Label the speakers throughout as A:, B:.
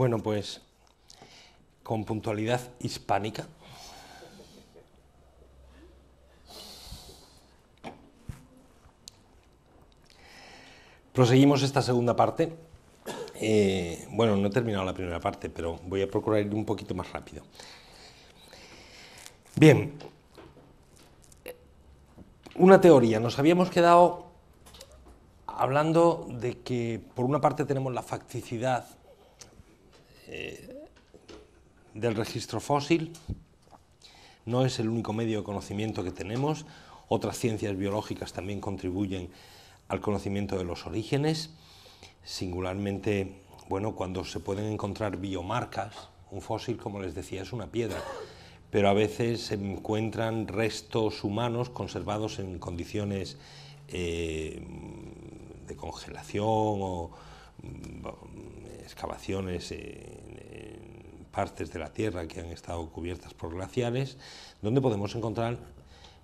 A: Bueno, pues con puntualidad hispánica. Proseguimos esta segunda parte. Eh, bueno, no he terminado la primera parte, pero voy a procurar ir un poquito más rápido. Bien, una teoría. Nos habíamos quedado hablando de que por una parte tenemos la facticidad eh, del registro fósil. No es el único medio de conocimiento que tenemos. Otras ciencias biológicas también contribuyen al conocimiento de los orígenes. Singularmente, bueno, cuando se pueden encontrar biomarcas, un fósil, como les decía, es una piedra, pero a veces se encuentran restos humanos conservados en condiciones eh, de congelación o excavaciones en, partes de la Tierra que han estado cubiertas por glaciares, donde podemos encontrar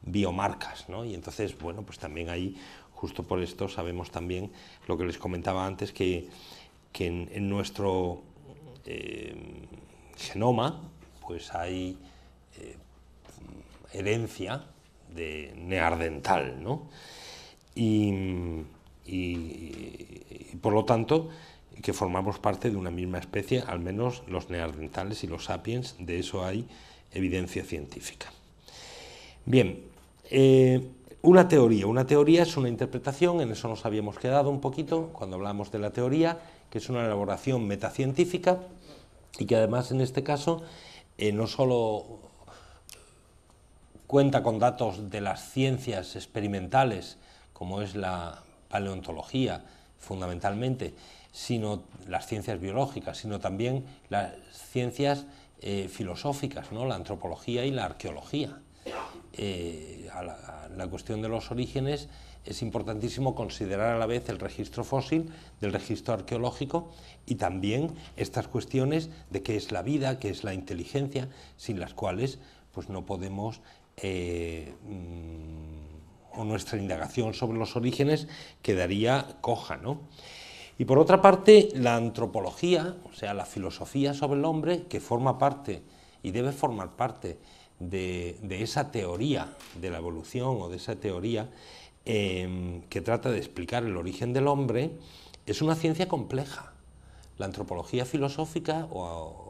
A: biomarcas, ¿no? Y entonces, bueno, pues también ahí, justo por esto, sabemos también lo que les comentaba antes, que, que en, nuestro eh, genoma, pues hay eh, herencia de neardental, y, por lo tanto, que formamos parte de una misma especie, al menos los neandertales y los sapiens, de eso hay evidencia científica. Bien, eh, una teoría. Una teoría es una interpretación, en eso nos habíamos quedado un poquito cuando hablamos de la teoría, que es una elaboración metacientífica y que además en este caso eh, no solo cuenta con datos de las ciencias experimentales, como es la paleontología fundamentalmente, sino las ciencias biológicas, sino también las ciencias eh, filosóficas, la antropología y la arqueología. Eh, la, cuestión de los orígenes es importantísimo considerar a la vez el registro fósil del registro arqueológico y también estas cuestiones de qué es la vida, qué es la inteligencia, sin las cuales pues, no podemos eh, mm, o nuestra indagación sobre los orígenes quedaría coja, y por otra parte, la antropología, o sea, la filosofía sobre el hombre, que forma parte y debe formar parte de, esa teoría de la evolución o de esa teoría em, que trata de explicar el origen del hombre, es una ciencia compleja. La antropología filosófica o,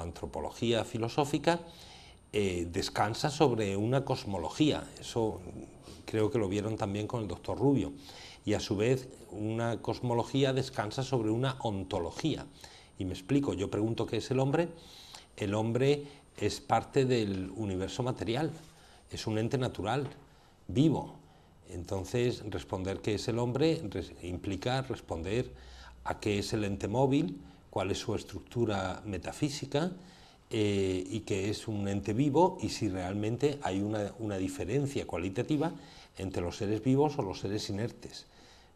A: antropología filosófica eh, descansa sobre una cosmología, eso creo que lo vieron también con el doctor Rubio y a su vez una cosmología descansa sobre una ontología. Y me explico, yo pregunto qué es el hombre, el hombre es parte del universo material, es un ente natural, vivo. Entonces, responder qué es el hombre implica responder a qué es el ente móvil, cuál es su estructura metafísica eh, y qué es un ente vivo y si realmente hay una diferencia cualitativa entre los seres vivos o los seres inertes.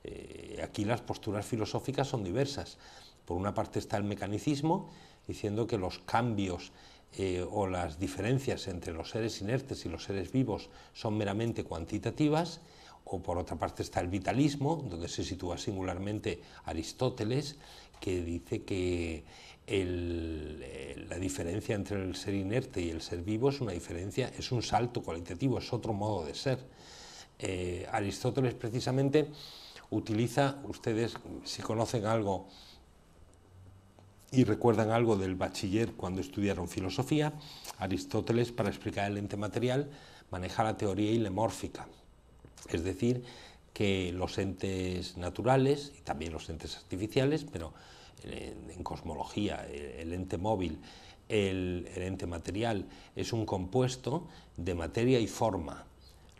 A: Eh, aquí las posturas filosóficas son diversas. Por una parte está el mecanicismo, diciendo que los cambios eh, o las diferencias entre los seres inertes y los seres vivos son meramente cuantitativas, o por otra parte está el vitalismo, donde se sitúa singularmente Aristóteles, que dice que eh, la diferencia entre el ser inerte y el ser vivo es una diferencia, es un salto cualitativo, es otro modo de ser. Aristóteles precisamente utiliza, ustedes si conocen algo y recuerdan algo del bachiller cuando estudiaron filosofía, Aristóteles para explicar el ente material maneja la teoría ilemórfica, es decir, que los entes naturales y también los entes artificiales, pero en, cosmología el, ente móvil, el, el ente material es un compuesto de materia y forma.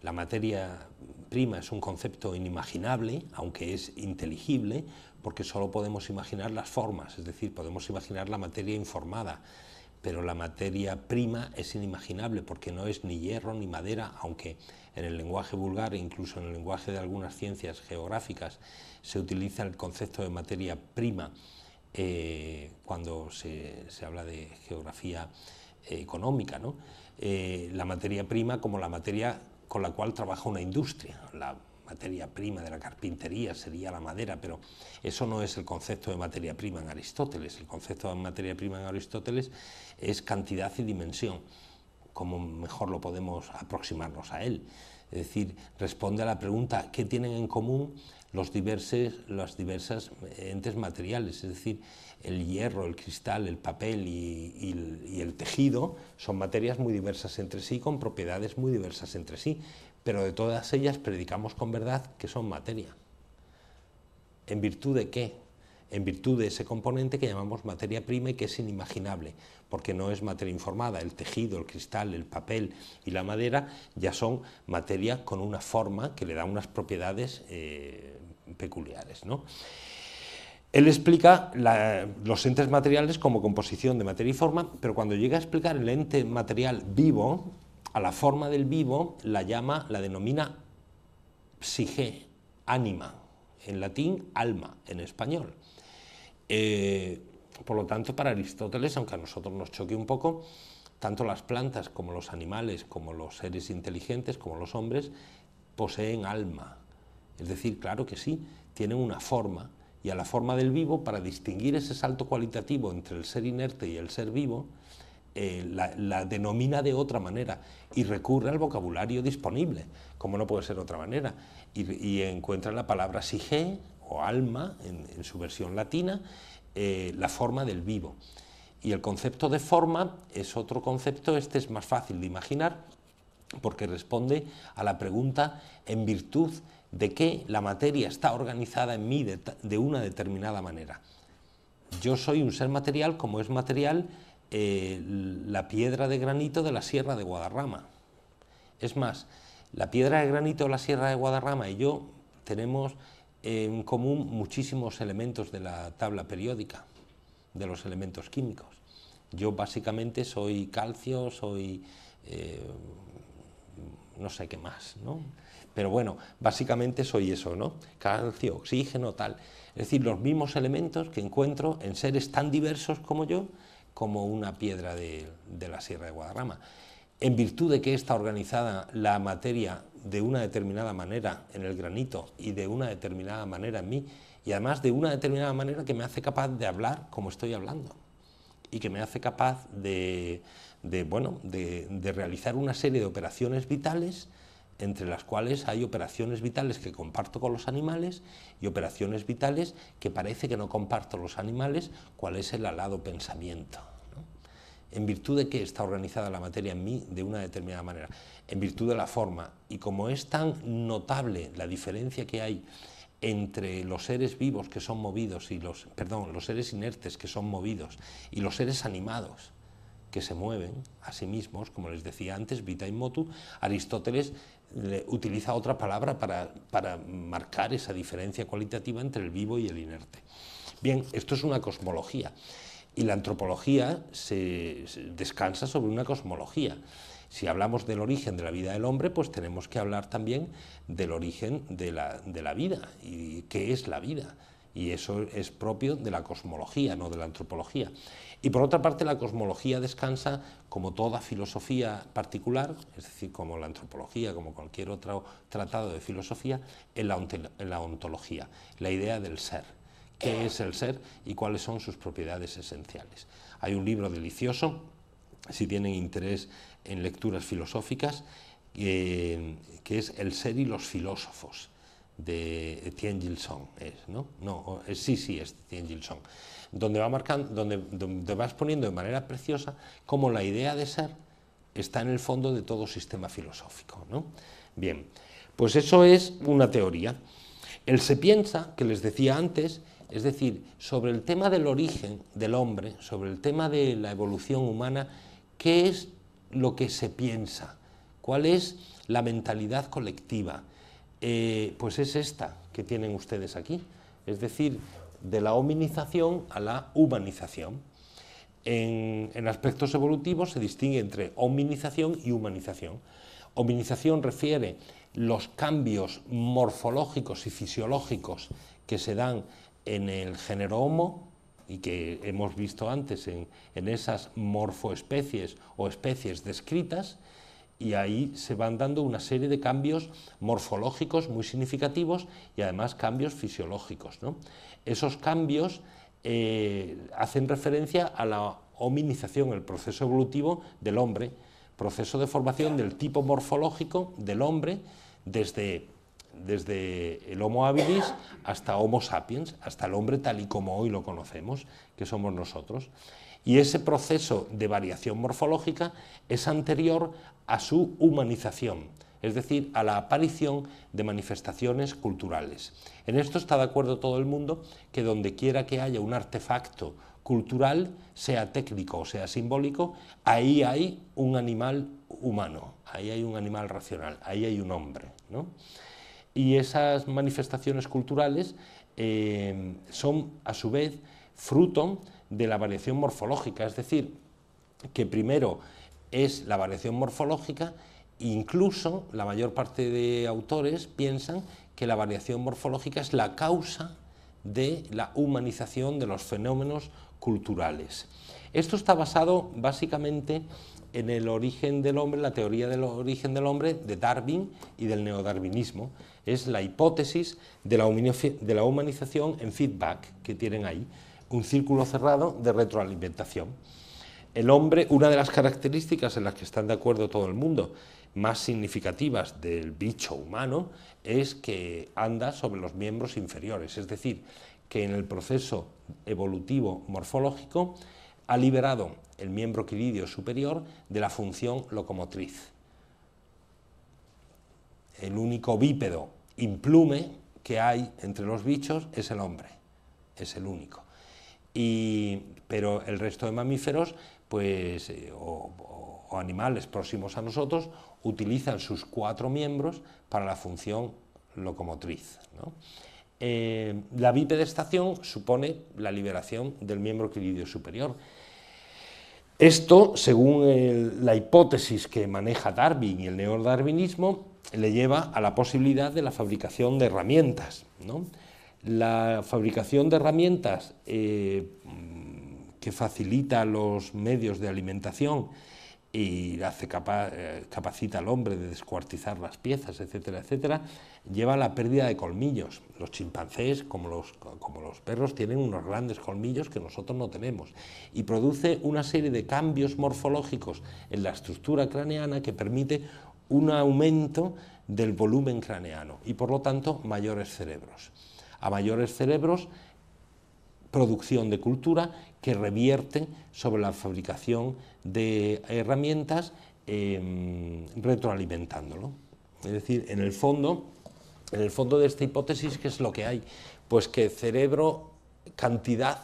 A: La materia prima es un concepto inimaginable, aunque es inteligible, porque solo podemos imaginar las formas, es decir, podemos imaginar la materia informada, pero la materia prima es inimaginable porque no es ni hierro ni madera, aunque en el lenguaje vulgar e incluso en el lenguaje de algunas ciencias geográficas se utiliza el concepto de materia prima eh, cuando se, habla de geografía eh, económica. ¿no? Eh, la materia prima como la materia con la cual trabaja una industria. La materia prima de la carpintería sería la madera, pero eso no es el concepto de materia prima en Aristóteles. El concepto de materia prima en Aristóteles es cantidad y dimensión, como mejor lo podemos aproximarnos a él. Es decir, responde a la pregunta, ¿qué tienen en común los diversos, las diversas entes materiales? Es decir, el hierro, el cristal, el papel y, el tejido son materias muy diversas entre sí, con propiedades muy diversas entre sí, pero de todas ellas predicamos con verdad que son materia. ¿En virtud de qué? En virtud de ese componente que llamamos materia prima y que es inimaginable, porque no es materia informada. El tejido, el cristal, el papel y la madera ya son materia con una forma que le da unas propiedades eh, peculiares. Él explica los entes materiales como composición de materia y forma, pero cuando llega a explicar el ente material vivo, a la forma del vivo la llama, la denomina psique, ánima, en latín alma, en español. Eh, por lo tanto, para Aristóteles, aunque a nosotros nos choque un poco, tanto las plantas como los animales, como los seres inteligentes, como los hombres, poseen alma. Es decir, claro que sí, tienen una forma y a la forma del vivo, para distinguir ese salto cualitativo entre el ser inerte y el ser vivo, eh, la, denomina de otra manera y recurre al vocabulario disponible, como no puede ser otra manera, y, encuentra la palabra sige o alma, en, su versión latina, eh, la forma del vivo. Y el concepto de forma es otro concepto, este es más fácil de imaginar, porque responde a la pregunta en virtud de que la materia está organizada en mí de, una determinada manera. Yo soy un ser material como es material eh, la piedra de granito de la Sierra de Guadarrama. Es más, la piedra de granito de la Sierra de Guadarrama y yo tenemos en común muchísimos elementos de la tabla periódica, de los elementos químicos. Yo básicamente soy calcio, soy eh, no sé qué más, ¿no? Pero bueno, básicamente soy eso, ¿no? Calcio, oxígeno, tal. Es decir, los mismos elementos que encuentro en seres tan diversos como yo, como una piedra de, de la Sierra de Guadarrama. En virtud de que está organizada la materia de una determinada manera en el granito y de una determinada manera en mí, y además de una determinada manera que me hace capaz de hablar como estoy hablando y que me hace capaz de, de, bueno, de, realizar una serie de operaciones vitales entre las cuales hay operaciones vitales que comparto con los animales y operaciones vitales que parece que no comparto los animales, cuál es el alado pensamiento. En virtud de que está organizada la materia en mí de una determinada manera, en virtud de la forma, y como es tan notable la diferencia que hay entre los seres vivos que son movidos y los, perdón, los seres inertes que son movidos y los seres animados, que se mueven a sí mismos, como les decía antes, vita in motu, Aristóteles utiliza otra palabra para, marcar esa diferencia cualitativa entre el vivo y el inerte. Bien, esto es una cosmología y la antropología se, descansa sobre una cosmología. Si hablamos del origen de la vida del hombre, pues tenemos que hablar también del origen de la, de la vida y qué es la vida. Y eso es propio de la cosmología, no de la antropología. Y por otra parte, la cosmología descansa, como toda filosofía particular, es decir, como la antropología, como cualquier otro tratado de filosofía, en la, ontología, la idea del ser. ¿Qué es el ser y cuáles son sus propiedades esenciales? Hay un libro delicioso, si tienen interés en lecturas filosóficas, eh, que es El ser y los filósofos, de Tien Song. ¿no? No, eh, sí, sí, es Tien Song donde, va marcando, donde, donde vas exponiendo de manera preciosa cómo la idea de ser está en el fondo de todo sistema filosófico. ¿no? Bien, pues eso es una teoría. El se piensa, que les decía antes, es decir, sobre el tema del origen del hombre, sobre el tema de la evolución humana, ¿qué es lo que se piensa? ¿Cuál es la mentalidad colectiva? Eh, pues es esta que tienen ustedes aquí. Es decir, de la hominización a la humanización. En, aspectos evolutivos se distingue entre hominización y humanización. Hominización refiere los cambios morfológicos y fisiológicos que se dan en el género Homo y que hemos visto antes en esas morfoespecies o especies descritas, y ahí se van dando una serie de cambios morfológicos muy significativos y además cambios fisiológicos. Esos cambios eh, hacen referencia a la hominización, el proceso evolutivo del hombre, proceso de formación del tipo morfológico del hombre desde, desde el Homo habilis hasta Homo sapiens, hasta el hombre tal y como hoy lo conocemos, que somos nosotros. Y ese proceso de variación morfológica es anterior a su humanización, es decir, a la aparición de manifestaciones culturales. En esto está de acuerdo todo el mundo que donde quiera que haya un artefacto cultural, sea técnico o sea simbólico, ahí hay un animal humano, ahí hay un animal racional, ahí hay un hombre. Y esas manifestaciones culturales eh, son, a su vez, fruto de la variación morfológica, es decir, que primero es la variación morfológica, incluso la mayor parte de autores piensan que la variación morfológica es la causa de la humanización de los fenómenos culturales. Esto está basado básicamente en el origen del hombre, la teoría del origen del hombre de Darwin y del neodarwinismo. Es la hipótesis de la, de la humanización en feedback que tienen ahí un círculo cerrado de retroalimentación. El hombre, una de las características en las que están de acuerdo todo el mundo, más significativas del bicho humano, es que anda sobre los miembros inferiores, es decir, que en el proceso evolutivo morfológico ha liberado el miembro quiridio superior de la función locomotriz. El único bípedo implume que hay entre los bichos es el hombre, es el único pero el resto de mamíferos pues, eh, o, animales próximos a nosotros utilizan sus cuatro miembros para la función locomotriz. Eh, la bipedestación supone la liberación del miembro clídeo superior. Esto, según la hipótesis que maneja Darwin y el neodarwinismo, le lleva a la posibilidad de la fabricación de herramientas la fabricación de herramientas eh, que facilita los medios de alimentación y eh, capacita al hombre de descuartizar las piezas, etc., etcétera, lleva a la pérdida de colmillos. Los chimpancés, como los perros, tienen unos grandes colmillos que nosotros no tenemos y produce una serie de cambios morfológicos en la estructura craneana que permite un aumento del volumen craneano y por lo tanto mayores cerebros a mayores cerebros, producción de cultura que revierten sobre la fabricación de herramientas em, retroalimentándolo. Es decir, en el fondo, en el fondo de esta hipótesis, ¿qué es lo que hay? Pues que cerebro, cantidad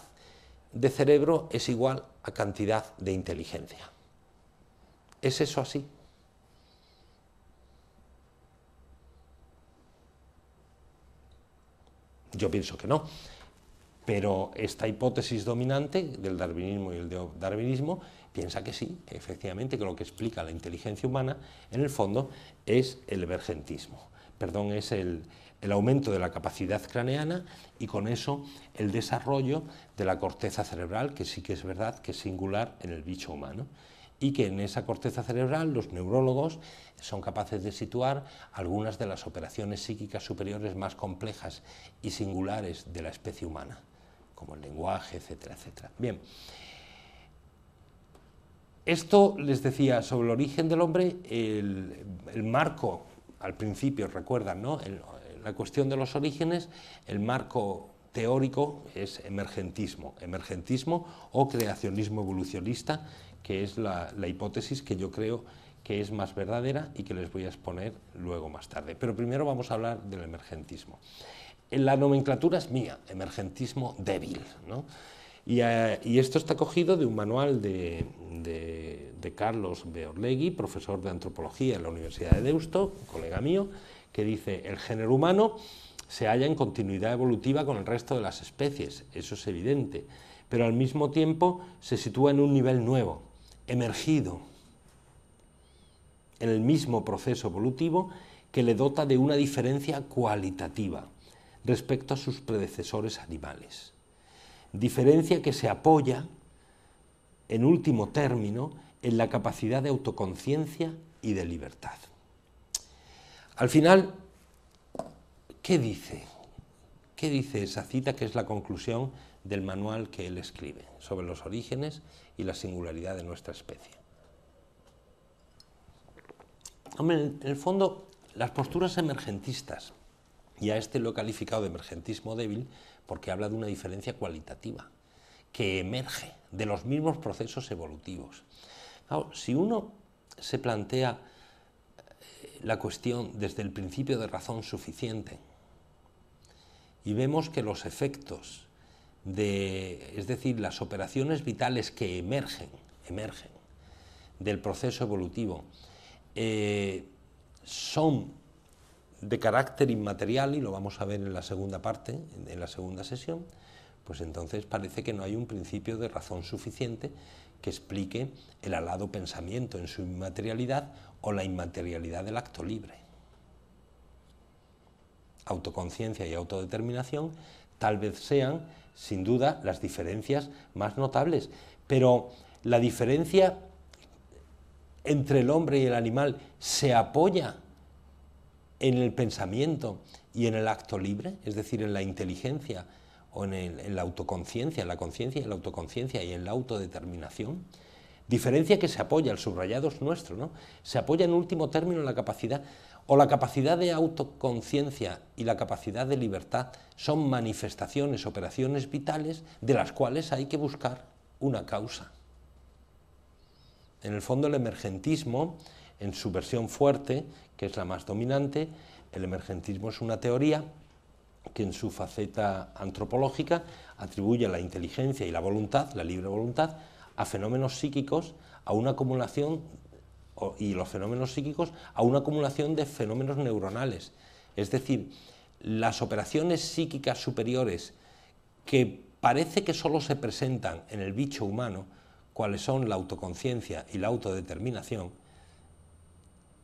A: de cerebro es igual a cantidad de inteligencia. ¿Es eso así? Yo pienso que no. Pero esta hipótesis dominante del darwinismo y el darwinismo piensa que sí, efectivamente que lo que explica la inteligencia humana en el fondo es el emergentismo. Perdón, es el, el aumento de la capacidad craneana y con eso el desarrollo de la corteza cerebral, que sí que es verdad que es singular en el bicho humano y que en esa corteza cerebral los neurólogos son capaces de situar algunas de las operaciones psíquicas superiores más complejas y singulares de la especie humana, como el lenguaje, etcétera, etcétera. Bien, esto les decía sobre el origen del hombre, el, marco, al principio recuerdan, ¿no? la cuestión de los orígenes, el marco teórico es emergentismo, emergentismo o creacionismo evolucionista, que es la, hipótesis que yo creo que es más verdadera y que les voy a exponer luego más tarde. Pero primero vamos a hablar del emergentismo. Eh, la nomenclatura es mía, emergentismo débil. Eh, y, esto está cogido de un manual de, Carlos Beorlegui, profesor de antropología en la Universidad de Deusto, colega mío, que dice, el género humano se halla en continuidad evolutiva con el resto de las especies, eso es evidente, pero al mismo tiempo se sitúa en un nivel nuevo, emergido en el mismo proceso evolutivo que le dota de una diferencia cualitativa respecto a sus predecesores animales. Diferencia que se apoya, en último término, en la capacidad de autoconciencia y de libertad. Al final, ¿qué dice? ¿Qué dice esa cita que es la conclusión del manual que él escribe sobre los orígenes y la singularidad de nuestra especie. en el fondo, las posturas emergentistas, y a este lo he calificado de emergentismo débil porque habla de una diferencia cualitativa que emerge de los mismos procesos evolutivos. si uno se plantea eh, la cuestión desde el principio de razón suficiente y vemos que los efectos de, es decir, las operaciones vitales que emergen, emergen del proceso evolutivo, eh, son de carácter inmaterial, y lo vamos a ver en la segunda parte, en la segunda sesión, pues entonces parece que no hay un principio de razón suficiente que explique el alado pensamiento en su inmaterialidad o la inmaterialidad del acto libre. Autoconciencia y autodeterminación tal vez sean sin duda, las diferencias más notables. Pero la diferencia entre el hombre y el animal se apoya en el pensamiento y en el acto libre, es decir, en la inteligencia o en, la autoconciencia, en la conciencia y en la autoconciencia y en la autodeterminación. Diferencia que se apoya, el subrayado es nuestro, ¿no? Se apoya en último término en la capacidad o la capacidad de autoconciencia y la capacidad de libertad son manifestaciones, operaciones vitales de las cuales hay que buscar una causa. En el fondo el emergentismo, en su versión fuerte, que es la más dominante, el emergentismo es una teoría que en su faceta antropológica atribuye la inteligencia y la voluntad, la libre voluntad, a fenómenos psíquicos, a una acumulación y los fenómenos psíquicos a una acumulación de fenómenos neuronales. Es decir, las operaciones psíquicas superiores que parece que solo se presentan en el bicho humano, cuáles son la autoconciencia y la autodeterminación,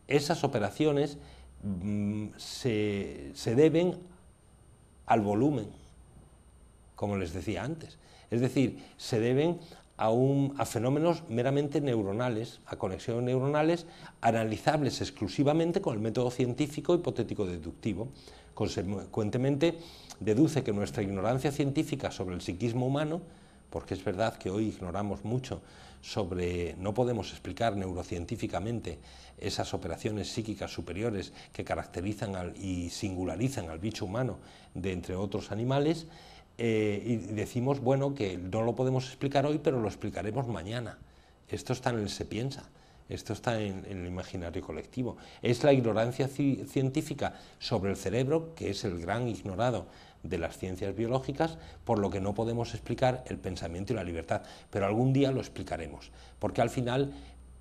A: esas operaciones mm, se, se deben al volumen, como les decía antes. Es decir, se deben a, fenómenos meramente neuronales, a conexiones neuronales analizables exclusivamente con el método científico hipotético-deductivo. Consecuentemente, deduce que nuestra ignorancia científica sobre el psiquismo humano, porque es verdad que hoy ignoramos mucho sobre, no podemos explicar neurocientíficamente esas operaciones psíquicas superiores que caracterizan y singularizan al bicho humano de entre otros animales, eh, y decimos, bueno, que no lo podemos explicar hoy, pero lo explicaremos mañana. Esto está en el se piensa, esto está en, el imaginario colectivo. Es la ignorancia científica sobre el cerebro, que es el gran ignorado de las ciencias biológicas, por lo que no podemos explicar el pensamiento y la libertad, pero algún día lo explicaremos, porque al final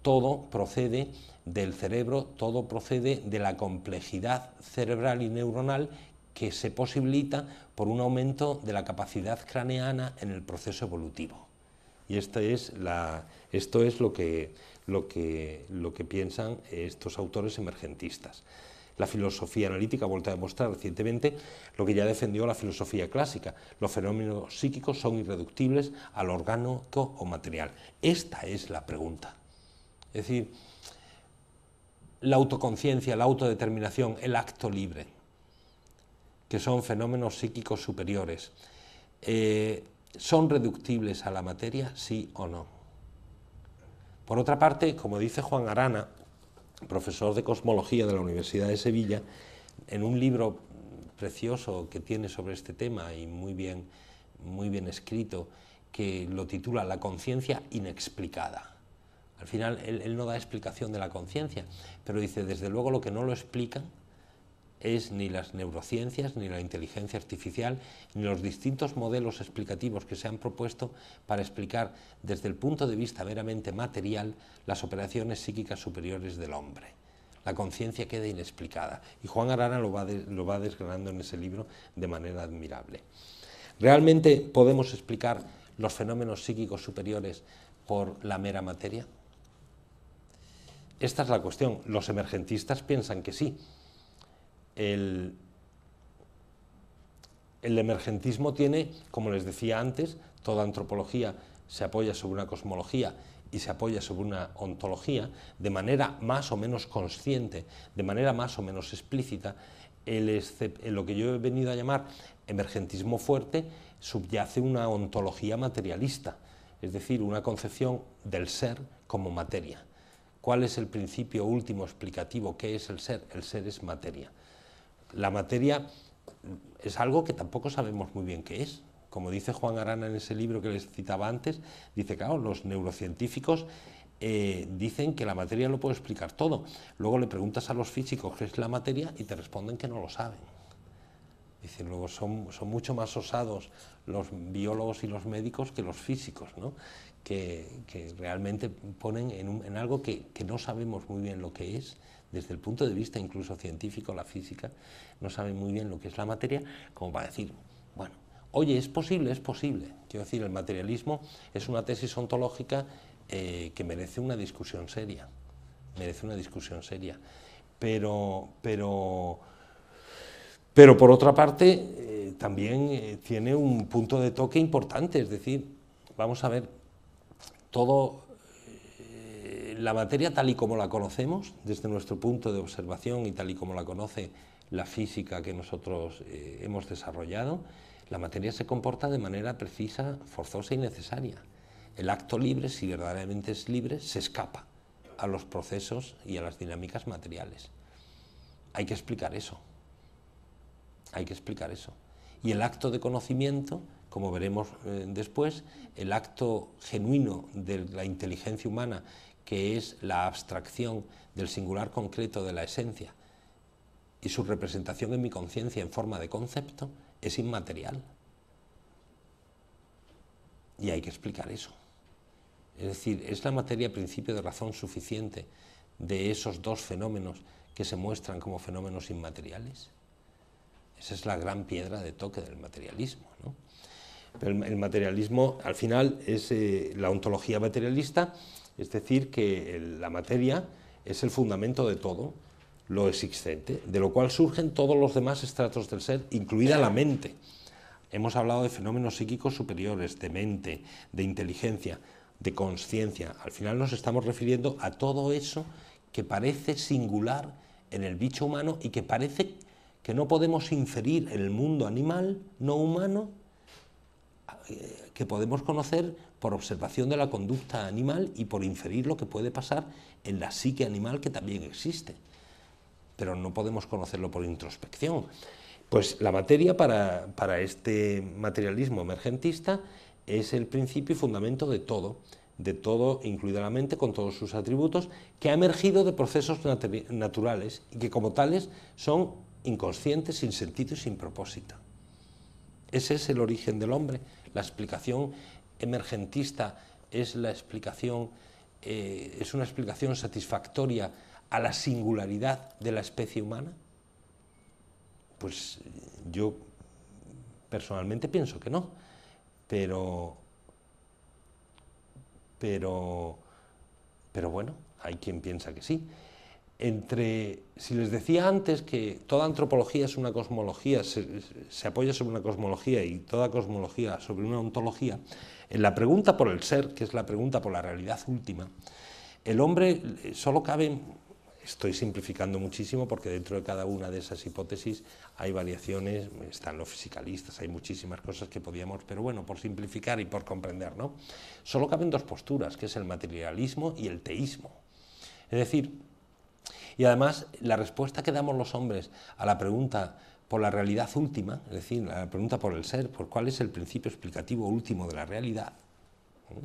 A: todo procede del cerebro, todo procede de la complejidad cerebral y neuronal que se posibilita por un aumento de la capacidad craneana en el proceso evolutivo. Y este es esto es lo que, lo, que, lo que piensan estos autores emergentistas. La filosofía analítica ha vuelto a demostrar recientemente lo que ya defendió la filosofía clásica. Los fenómenos psíquicos son irreductibles al orgánico o material. Esta es la pregunta. Es decir, la autoconciencia, la autodeterminación, el acto libre que son fenómenos psíquicos superiores. Eh, ¿Son reductibles a la materia, sí o no? Por otra parte, como dice Juan Arana, profesor de cosmología de la Universidad de Sevilla, en un libro precioso que tiene sobre este tema y muy bien, muy bien escrito, que lo titula La conciencia inexplicada. Al final él, no da explicación de la conciencia, pero dice, desde luego lo que no lo explica es ni las neurociencias, ni la inteligencia artificial, ni los distintos modelos explicativos que se han propuesto para explicar desde el punto de vista meramente material las operaciones psíquicas superiores del hombre. La conciencia queda inexplicada y Juan Arana lo va, desgranando en ese libro de manera admirable. ¿Realmente podemos explicar los fenómenos psíquicos superiores por la mera materia? Esta es la cuestión. Los emergentistas piensan que sí, el, emergentismo tiene, como les decía antes, toda antropología se apoya sobre una cosmología y se apoya sobre una ontología, de manera más o menos consciente, de manera más o menos explícita, el lo que yo he venido a llamar emergentismo fuerte subyace una ontología materialista, es decir, una concepción del ser como materia. ¿Cuál es el principio último explicativo? ¿Qué es el ser? El ser es materia la materia es algo que tampoco sabemos muy bien qué es. Como dice Juan Arana en ese libro que les citaba antes, dice, claro, los neurocientíficos eh, dicen que la materia lo puede explicar todo. Luego le preguntas a los físicos qué es la materia y te responden que no lo saben. Dice, luego son, mucho más osados los biólogos y los médicos que los físicos, que, realmente ponen en, algo que no sabemos muy bien lo que es desde el punto de vista incluso científico, la física, no sabe muy bien lo que es la materia, como para decir, bueno, oye, es posible, es posible. Quiero decir, el materialismo es una tesis ontológica eh, que merece una discusión seria, merece una discusión seria. Pero, pero, pero por otra parte, eh, también eh, tiene un punto de toque importante, es decir, vamos a ver, todo la materia tal y como la conocemos, desde nuestro punto de observación y tal y como la conoce la física que nosotros eh, hemos desarrollado, la materia se comporta de manera precisa, forzosa y necesaria. El acto libre, si verdaderamente es libre, se escapa a los procesos y a las dinámicas materiales. Hay que explicar eso. Hay que explicar eso. Y el acto de conocimiento, como veremos eh, después, el acto genuino de la inteligencia humana que es la abstracción del singular concreto de la esencia y su representación en mi conciencia en forma de concepto, es inmaterial. Y hay que explicar eso. Es decir, es la materia principio de razón suficiente de esos dos fenómenos que se muestran como fenómenos inmateriales. Esa es la gran piedra de toque del materialismo. Pero el, materialismo, al final, es eh, la ontología materialista es decir, que la materia es el fundamento de todo lo existente, de lo cual surgen todos los demás estratos del ser, incluida la mente. Hemos hablado de fenómenos psíquicos superiores, de mente, de inteligencia, de conciencia. Al final nos estamos refiriendo a todo eso que parece singular en el bicho humano y que parece que no podemos inferir en el mundo animal no humano eh, que podemos conocer por observación de la conducta animal y por inferir lo que puede pasar en la psique animal que también existe. Pero no podemos conocerlo por introspección. Pues la materia para, para este materialismo emergentista es el principio y fundamento de todo, de todo, incluida la mente, con todos sus atributos, que ha emergido de procesos naturales y que como tales son inconscientes, sin sentido y sin propósito. Ese es el origen del hombre, la explicación emergentista es la explicación, eh, es una explicación satisfactoria a la singularidad de la especie humana. Pues eh, yo personalmente pienso que no, pero, pero, pero bueno, hay quien piensa que sí entre, si les decía antes que toda antropología es una cosmología, se, apoya sobre una cosmología y toda cosmología sobre una ontología, en la pregunta por el ser, que es la pregunta por la realidad última, el hombre eh, solo cabe, estoy simplificando muchísimo porque dentro de cada una de esas hipótesis hay variaciones, están los fisicalistas, hay muchísimas cosas que podíamos, pero bueno, por simplificar y por comprender, ¿no? Solo caben dos posturas, que es el materialismo y el teísmo. Es decir, y además, la respuesta que damos los hombres a la pregunta por la realidad última, es decir, la pregunta por el ser, por cuál es el principio explicativo último de la realidad. ¿eh?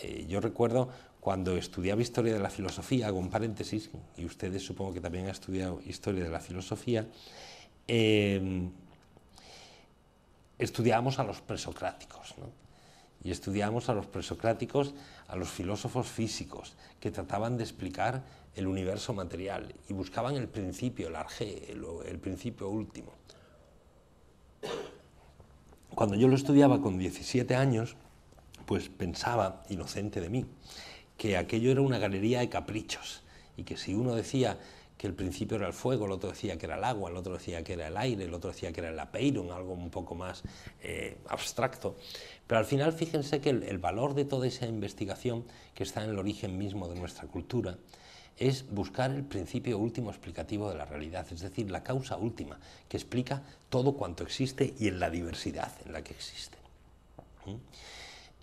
A: Eh, yo recuerdo cuando estudiaba historia de la filosofía, hago un paréntesis, y ustedes supongo que también han estudiado historia de la filosofía, em, estudiábamos a los presocráticos. Y estudiábamos a los presocráticos, a los filósofos físicos, que trataban de explicar el universo material y buscaban el principio, el arge, el, principio último. Cuando yo lo estudiaba con 17 años, pues pensaba, inocente de mí, que aquello era una galería de caprichos y que si uno decía que el principio era el fuego, el otro decía que era el agua, el otro decía que era el aire, el otro decía que era el apeiron, algo un poco más eh, abstracto. Pero al final fíjense que el valor de toda esa investigación que está en el origen mismo de nuestra cultura es buscar el principio último explicativo de la realidad, es decir, la causa última que explica todo cuanto existe y en la diversidad en la que existe. ¿Mm?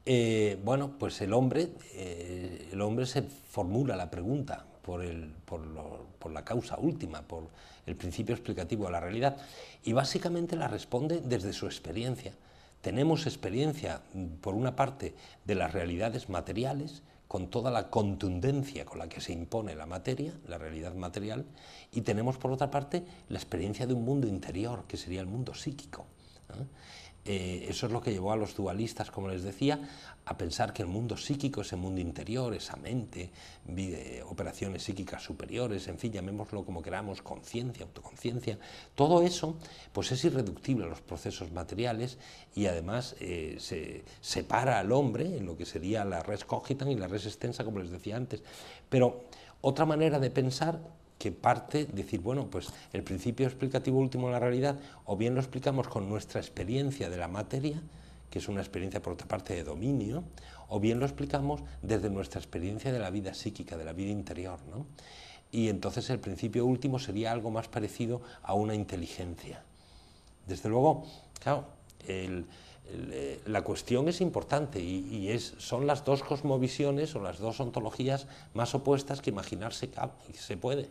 A: Eh, bueno, pues el hombre, eh, el hombre se formula la pregunta por, por, la causa última, por el principio explicativo de la realidad, y básicamente la responde desde su experiencia. Tenemos experiencia, mm, por una parte, de las realidades materiales, con toda la contundencia con la que se impone la materia, la realidad material, y tenemos por otra parte la experiencia de un mundo interior, que sería el mundo psíquico. Eh, eso es lo que llevó a los dualistas, como les decía, a pensar que el mundo psíquico, ese mundo interior, esa mente, operaciones psíquicas superiores, en fin, llamémoslo como queramos, conciencia, autoconciencia, todo eso pues es irreductible a los procesos materiales y además eh, se separa al hombre en lo que sería la res cogitan y la res extensa, como les decía antes. Pero otra manera de pensar que parte decir, bueno, pues el principio explicativo último de la realidad, o bien lo explicamos con nuestra experiencia de la materia, que es una experiencia por otra parte de dominio, o bien lo explicamos desde nuestra experiencia de la vida psíquica, de la vida interior, ¿no? Y entonces el principio último sería algo más parecido a una inteligencia. Desde luego, claro, el, eh, la cuestión es importante y, es, son las dos cosmovisiones o las dos ontologías más opuestas que imaginarse que se puede.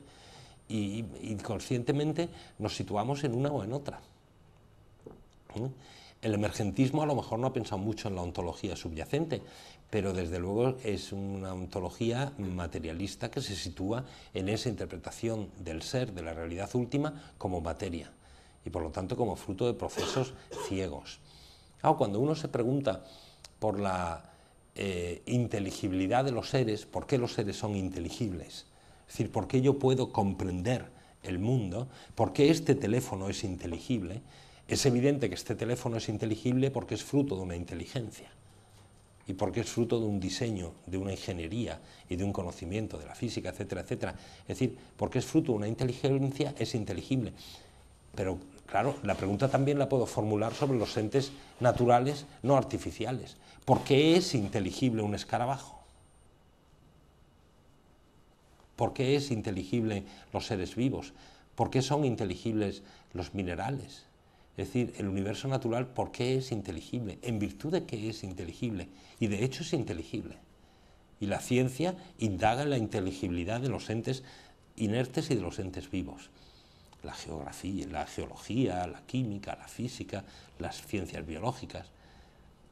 A: Y inconscientemente nos situamos en una o en otra. El emergentismo a lo mejor no ha pensado mucho en la ontología subyacente, pero desde luego es una ontología materialista que se sitúa en esa interpretación del ser, de la realidad última, como materia y por lo tanto como fruto de procesos ciegos cuando uno se pregunta por la eh, inteligibilidad de los seres, por qué los seres son inteligibles, es decir, por qué yo puedo comprender el mundo, por qué este teléfono es inteligible, es evidente que este teléfono es inteligible porque es fruto de una inteligencia y porque es fruto de un diseño, de una ingeniería y de un conocimiento de la física, etcétera, etcétera. Es decir, porque es fruto de una inteligencia, es inteligible. Pero Claro, la pregunta también la puedo formular sobre los entes naturales no artificiales. ¿Por qué es inteligible un escarabajo? ¿Por qué es inteligible los seres vivos? ¿Por qué son inteligibles los minerales? Es decir, el universo natural, ¿por qué es inteligible? ¿En virtud de qué es inteligible? Y de hecho es inteligible. Y la ciencia indaga la inteligibilidad de los entes inertes y de los entes vivos la geografía, la geología, la química, la física, las ciencias biológicas,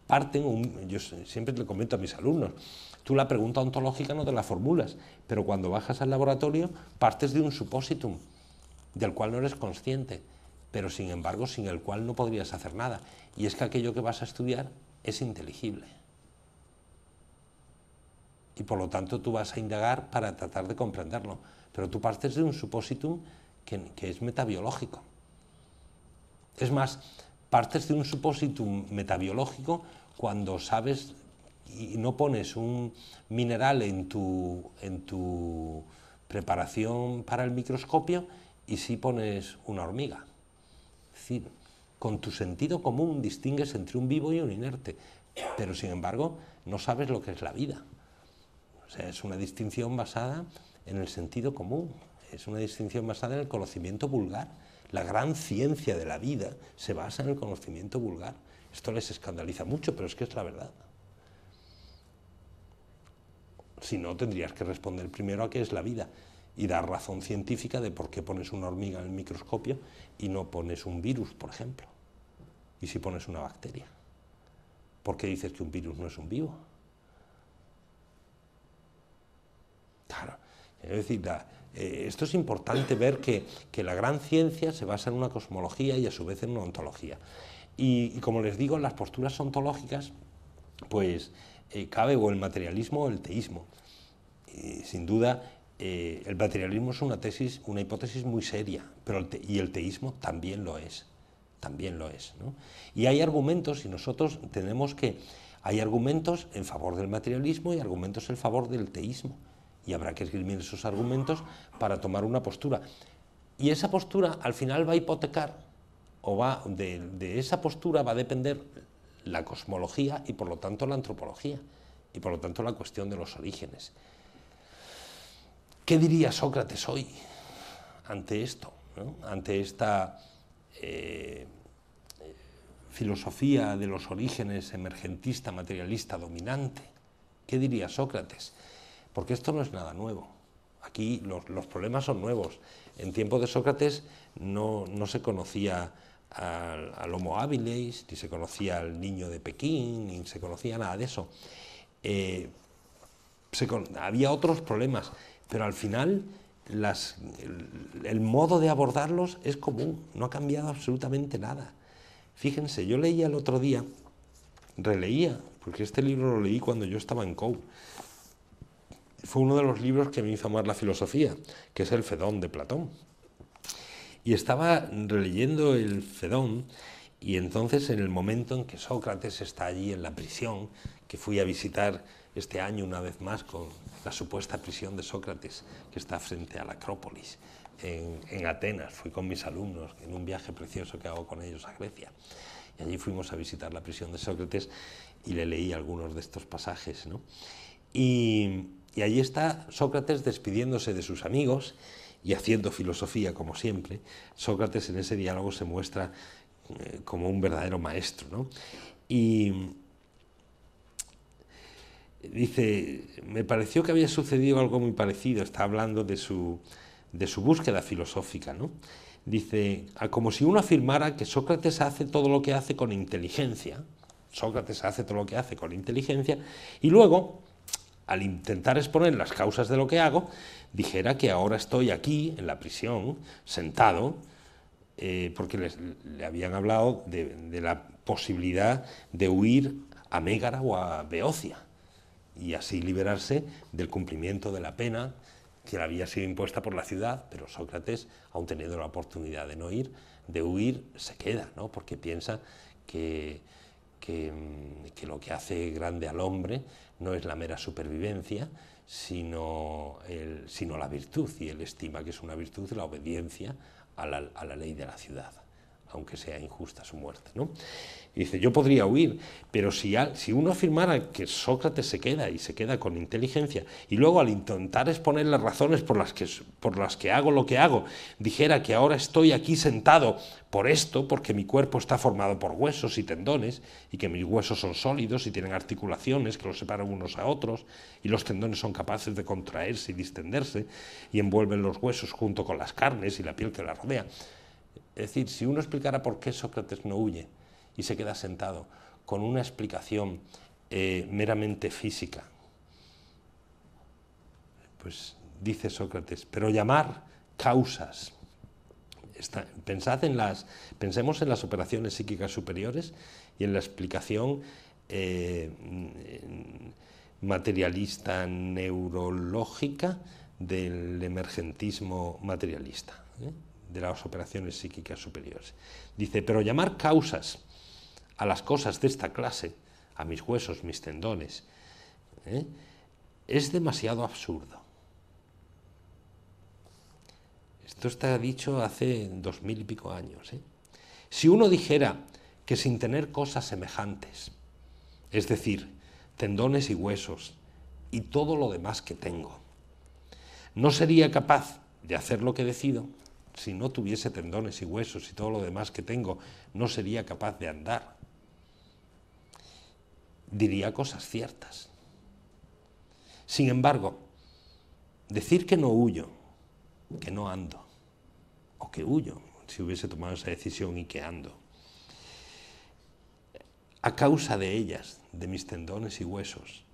A: parten, un, yo siempre le comento a mis alumnos, tú la pregunta ontológica no te la formulas, pero cuando bajas al laboratorio partes de un supositum del cual no eres consciente, pero sin embargo sin el cual no podrías hacer nada, y es que aquello que vas a estudiar es inteligible. Y por lo tanto tú vas a indagar para tratar de comprenderlo, pero tú partes de un supositum que, es metabiológico. Es más, partes de un supósito metabiológico cuando sabes y no pones un mineral en tu, en tu preparación para el microscopio y sí pones una hormiga. Es con tu sentido común distingues entre un vivo y un inerte, pero sin embargo no sabes lo que es la vida. O sea, es una distinción basada en el sentido común es una distinción basada en el conocimiento vulgar. La gran ciencia de la vida se basa en el conocimiento vulgar. Esto les escandaliza mucho, pero es que es la verdad. Si no, tendrías que responder primero a qué es la vida y dar razón científica de por qué pones una hormiga en el microscopio y no pones un virus, por ejemplo. Y si pones una bacteria. ¿Por qué dices que un virus no es un vivo? Claro, es decir, la, eh, esto es importante ver que, la gran ciencia se basa en una cosmología y a su vez en una ontología. Y, como les digo, las posturas ontológicas, pues eh, cabe o el materialismo o el teísmo. Eh, sin duda, el materialismo es una tesis, una hipótesis muy seria, pero y el teísmo también lo es, también lo es. Y hay argumentos y nosotros tenemos que, hay argumentos en favor del materialismo y argumentos en favor del teísmo y habrá que esgrimir esos argumentos para tomar una postura. Y esa postura al final va a hipotecar, o va de, esa postura va a depender la cosmología y por lo tanto la antropología, y por lo tanto la cuestión de los orígenes. ¿Qué diría Sócrates hoy ante esto, ante esta eh, filosofía de los orígenes emergentista, materialista, dominante? ¿Qué diría Sócrates? porque esto no es nada nuevo. Aquí los, problemas son nuevos. En tiempos de Sócrates no, no se conocía al, Homo habilis, ni se conocía al niño de Pekín, ni se conocía nada de eso. Eh, había otros problemas, pero al final el, modo de abordarlos es común, no ha cambiado absolutamente nada. Fíjense, yo leía el otro día, releía, porque este libro lo leí cuando yo estaba en COU, fue uno de los libros que me hizo amar la filosofía, que es el Fedón de Platón. Y estaba releyendo el Fedón y entonces en el momento en que Sócrates está allí en la prisión, que fui a visitar este año una vez más con la supuesta prisión de Sócrates, que está frente a la Acrópolis, en, Atenas, fui con mis alumnos en un viaje precioso que hago con ellos a Grecia. Y allí fuimos a visitar la prisión de Sócrates y le leí algunos de estos pasajes. ¿no? Y, y allí está Sócrates despidiéndose de sus amigos y haciendo filosofía como siempre. Sócrates en ese diálogo se muestra eh, como un verdadero maestro. Y dice, me pareció que había sucedido algo muy parecido, está hablando de su, de su búsqueda filosófica. ¿no? Dice, ah, como si uno afirmara que Sócrates hace todo lo que hace con inteligencia, Sócrates hace todo lo que hace con inteligencia, y luego al intentar exponer las causas de lo que hago, dijera que ahora estoy aquí, en la prisión, sentado, eh, porque le habían hablado de, la posibilidad de huir a Mégara o a Beocia y así liberarse del cumplimiento de la pena que le había sido impuesta por la ciudad, pero Sócrates, aun teniendo la oportunidad de no ir, de huir, se queda, ¿no? porque piensa que que, lo que hace grande al hombre no es la mera supervivencia, sino, el, sino la virtud, y él estima que es una virtud la obediencia a la ley de la ciudad aunque sea injusta su muerte. ¿no? dice, yo podría huir, pero si, si uno afirmara que Sócrates se queda y se queda con inteligencia, y luego al intentar exponer las razones por las que, por las que hago lo que hago, dijera que ahora estoy aquí sentado por esto, porque mi cuerpo está formado por huesos y tendones, y que mis huesos son sólidos y tienen articulaciones que los separan unos a otros, y los tendones son capaces de contraerse y distenderse, y envuelven los huesos junto con las carnes y la piel que la rodea es decir, si uno explicara por qué Sócrates no huye y se queda sentado con una explicación eh, meramente física, pues dice Sócrates, pero llamar causas. pensad en las, pensemos en las operaciones psíquicas superiores y en la explicación eh, materialista neurológica del emergentismo materialista. ¿eh? de las operaciones psíquicas superiores. Dice, pero llamar causas a las cosas de esta clase, a mis huesos, mis tendones, ¿eh? es demasiado absurdo. Esto está dicho hace dos mil y pico años. ¿eh? Si uno dijera que sin tener cosas semejantes, es decir, tendones y huesos, y todo lo demás que tengo, no sería capaz de hacer lo que decido, si no tuviese tendones y huesos y todo lo demás que tengo, no sería capaz de andar. Diría cosas ciertas. Sin embargo, decir que no huyo, que no ando, o que huyo, si hubiese tomado esa decisión y que ando, a causa de ellas, de mis tendones y huesos,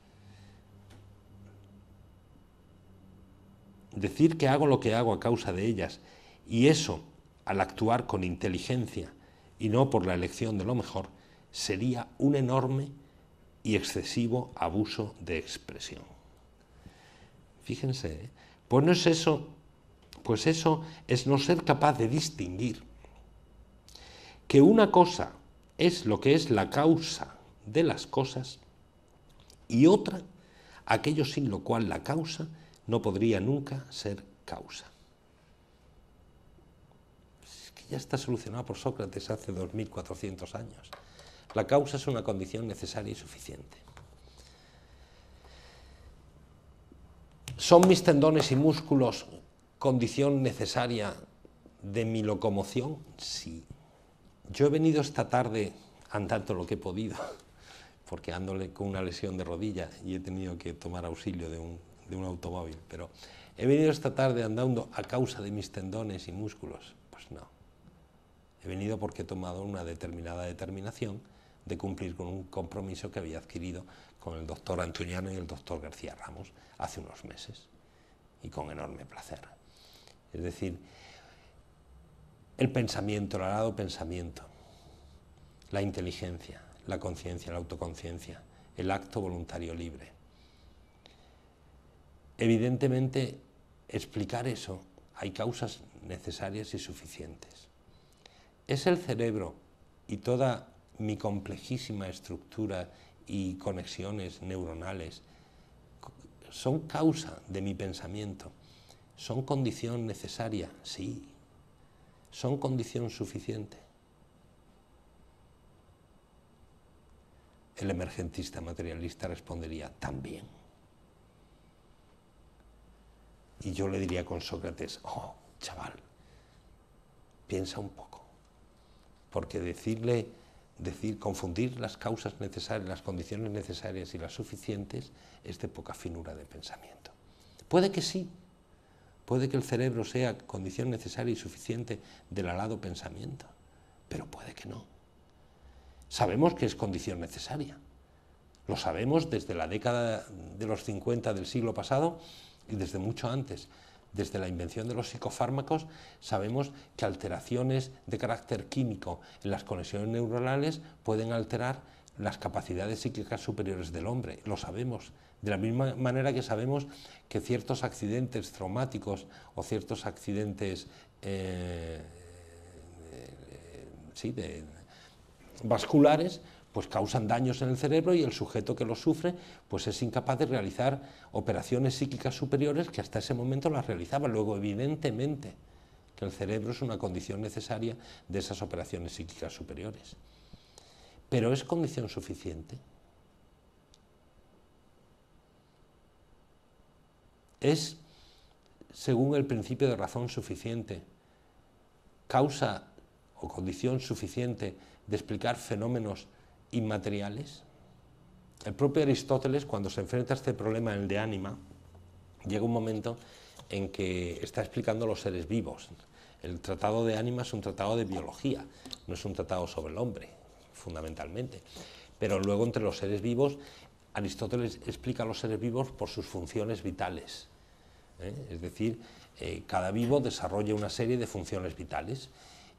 A: decir que hago lo que hago a causa de ellas, y eso, al actuar con inteligencia y no por la elección de lo mejor, sería un enorme y excesivo abuso de expresión. Fíjense, ¿eh? pues no es eso, pues eso es no ser capaz de distinguir que una cosa es lo que es la causa de las cosas y otra aquello sin lo cual la causa no podría nunca ser causa ya está solucionado por Sócrates hace 2400 años. La causa es una condición necesaria y suficiente. ¿Son mis tendones y músculos condición necesaria de mi locomoción? Sí. Yo he venido esta tarde andando lo que he podido, porque ando con una lesión de rodilla y he tenido que tomar auxilio de un, de un automóvil, pero he venido esta tarde andando a causa de mis tendones y músculos. Pues no. He venido porque he tomado una determinada determinación de cumplir con un compromiso que había adquirido con el doctor Antuñano y el doctor García Ramos hace unos meses, y con enorme placer. Es decir, el pensamiento, el arado pensamiento, la inteligencia, la conciencia, la autoconciencia, el acto voluntario libre. Evidentemente, explicar eso hay causas necesarias y suficientes es el cerebro y toda mi complejísima estructura y conexiones neuronales son causa de mi pensamiento. Son condición necesaria, sí. Son condición suficiente. El emergentista materialista respondería, también. Y yo le diría con Sócrates, oh, chaval, piensa un poco porque decirle, decir, confundir las causas necesarias, las condiciones necesarias y las suficientes es de poca finura de pensamiento. Puede que sí, puede que el cerebro sea condición necesaria y suficiente del alado pensamiento, pero puede que no. Sabemos que es condición necesaria. Lo sabemos desde la década de los 50 del siglo pasado y desde mucho antes. Desde la invención de los psicofármacos sabemos que alteraciones de carácter químico en las conexiones neuronales pueden alterar las capacidades psíquicas superiores del hombre, lo sabemos. De la misma manera que sabemos que ciertos accidentes traumáticos o ciertos accidentes eh, eh, vasculares pues causan daños en el cerebro y el sujeto que los sufre pues es incapaz de realizar operaciones psíquicas superiores que hasta ese momento las realizaba. Luego, evidentemente, que el cerebro es una condición necesaria de esas operaciones psíquicas superiores. Pero ¿es condición suficiente? ¿Es, según el principio de razón suficiente, causa o condición suficiente de explicar fenómenos inmateriales. El propio Aristóteles, cuando se enfrenta a este problema, el de ánima, llega un momento en que está explicando los seres vivos. El tratado de ánima es un tratado de biología, no es un tratado sobre el hombre, fundamentalmente. Pero luego entre los seres vivos, Aristóteles explica a los seres vivos por sus funciones vitales. ¿eh? Es decir, eh, cada vivo desarrolla una serie de funciones vitales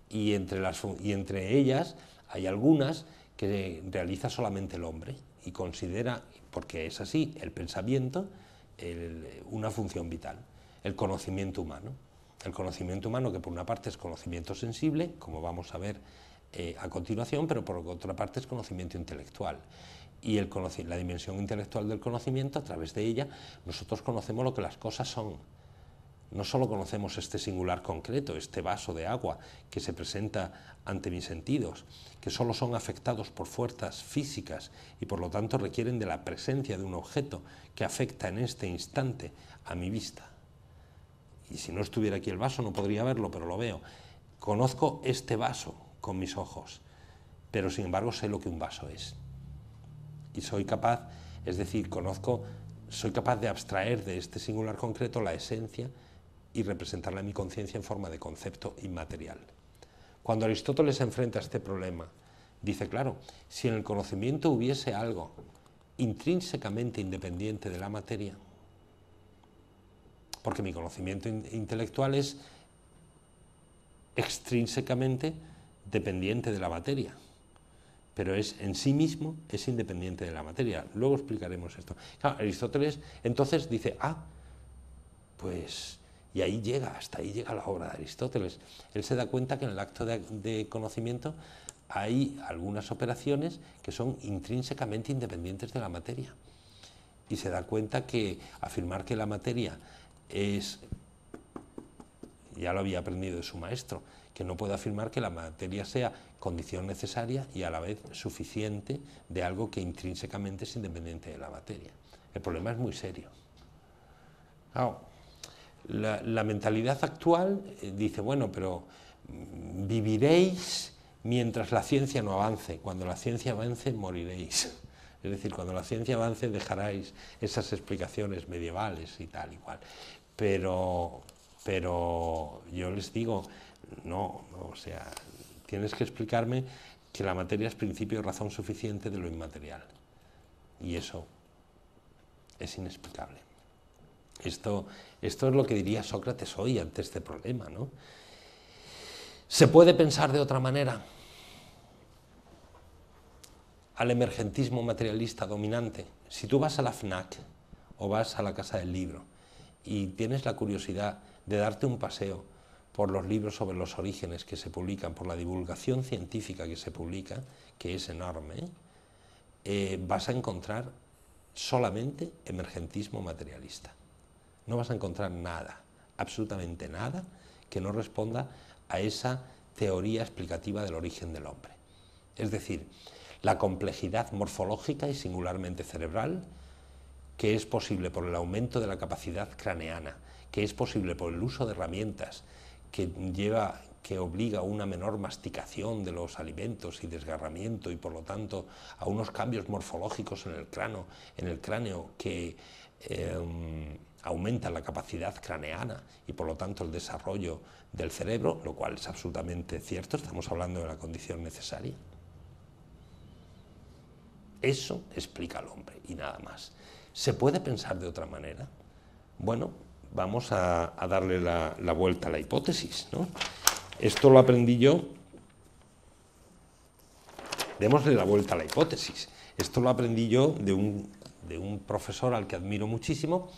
A: y entre ellas hay algunas que realiza solamente el hombre y considera, porque es así, el pensamiento una función vital, el conocimiento humano. El conocimiento humano que por una parte es conocimiento sensible, como vamos a ver eh, a continuación, pero por otra parte es conocimiento intelectual. Y el, la dimensión intelectual del conocimiento, a través de ella, nosotros conocemos lo que las cosas son, no solo conocemos este singular concreto, este vaso de agua que se presenta ante mis sentidos, que solo son afectados por fuerzas físicas y por lo tanto requieren de la presencia de un objeto que afecta en este instante a mi vista. Y si no estuviera aquí el vaso no podría verlo, pero lo veo. Conozco este vaso con mis ojos, pero sin embargo sé lo que un vaso es. Y soy capaz, es decir, conozco, soy capaz de abstraer de este singular concreto la esencia, y representarla en mi conciencia en forma de concepto inmaterial. Cuando Aristóteles se enfrenta a este problema, dice, claro, si en el conocimiento hubiese algo intrínsecamente independiente de la materia, porque mi conocimiento intelectual es extrínsecamente dependiente de la materia, pero es en sí mismo es independiente de la materia. Luego explicaremos esto. Aristóteles entonces dice, ah, pues y ahí llega, hasta ahí llega la obra de Aristóteles. Él se da cuenta que en el acto de, conocimiento hay algunas operaciones que son intrínsecamente independientes de la materia. Y se da cuenta que afirmar que la materia es, ya lo había aprendido de su maestro, que no puede afirmar que la materia sea condición necesaria y a la vez suficiente de algo que intrínsecamente es independiente de la materia. El problema es muy serio la, mentalidad actual eh, dice, bueno, pero mm, viviréis mientras la ciencia no avance, cuando la ciencia avance moriréis. Es decir, cuando la ciencia avance dejaráis esas explicaciones medievales y tal y cual. Pero, pero yo les digo, no, o sea, tienes que explicarme que la materia es principio razón suficiente de lo inmaterial. Y eso es inexplicable. Esto, esto es lo que diría Sócrates hoy ante este problema. ¿no? ¿Se puede pensar de otra manera al emergentismo materialista dominante? Si tú vas a la FNAC o vas a la Casa del Libro y tienes la curiosidad de darte un paseo por los libros sobre los orígenes que se publican, por la divulgación científica que se publica, que es enorme, eh, vas a encontrar solamente emergentismo materialista. No vas a encontrar nada, absolutamente nada, que no responda a esa teoría explicativa del origen del hombre. Es decir, la complejidad morfológica y singularmente cerebral, que es posible por el aumento de la capacidad craneana, que es posible por el uso de herramientas, que lleva que obliga a una menor masticación de los alimentos y desgarramiento y por lo tanto a unos cambios morfológicos en el cráneo, en el cráneo que em, aumenta la capacidad craneana y por lo tanto el desarrollo del cerebro, lo cual es absolutamente cierto, estamos hablando de la condición necesaria. Eso explica al hombre y nada más. ¿Se puede pensar de otra manera? Bueno, vamos a, darle la, vuelta a la hipótesis. Esto lo aprendí yo. Démosle la vuelta a la hipótesis. Esto lo aprendí yo de un, de un profesor al que admiro muchísimo,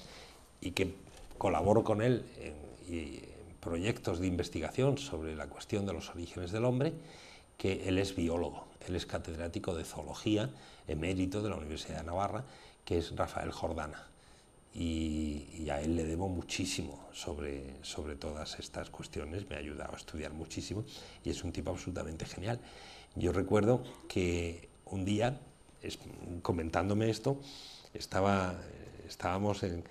A: y que colaboro con él en, proyectos de investigación sobre la cuestión de los orígenes del hombre, que él es biólogo, él es catedrático de zoología, emérito de la Universidad de Navarra, que es Rafael Jordana. Y, a él le debo muchísimo sobre, sobre todas estas cuestiones, me ha ayudado a estudiar muchísimo y es un tipo absolutamente genial. Yo recuerdo que un día, comentándome esto, estaba, estábamos en,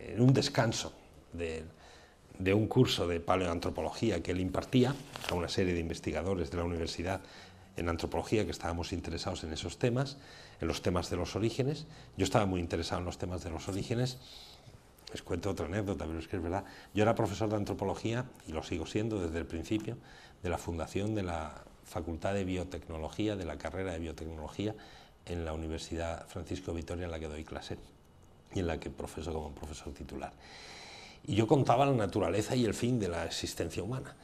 A: en un descanso de, un curso de paleoantropología que él impartía a una serie de investigadores de la universidad en antropología, que estábamos interesados en esos temas, en los temas de los orígenes. Yo estaba muy interesado en los temas de los orígenes. Les cuento otra anécdota, pero es que es verdad. Yo era profesor de antropología, y lo sigo siendo desde el principio, de la fundación de la Facultad de Biotecnología, de la carrera de Biotecnología en la Universidad Francisco Vitoria en la que doy clase y en la que profeso como profesor titular. Y yo contaba la naturaleza y el fin de la existencia humana.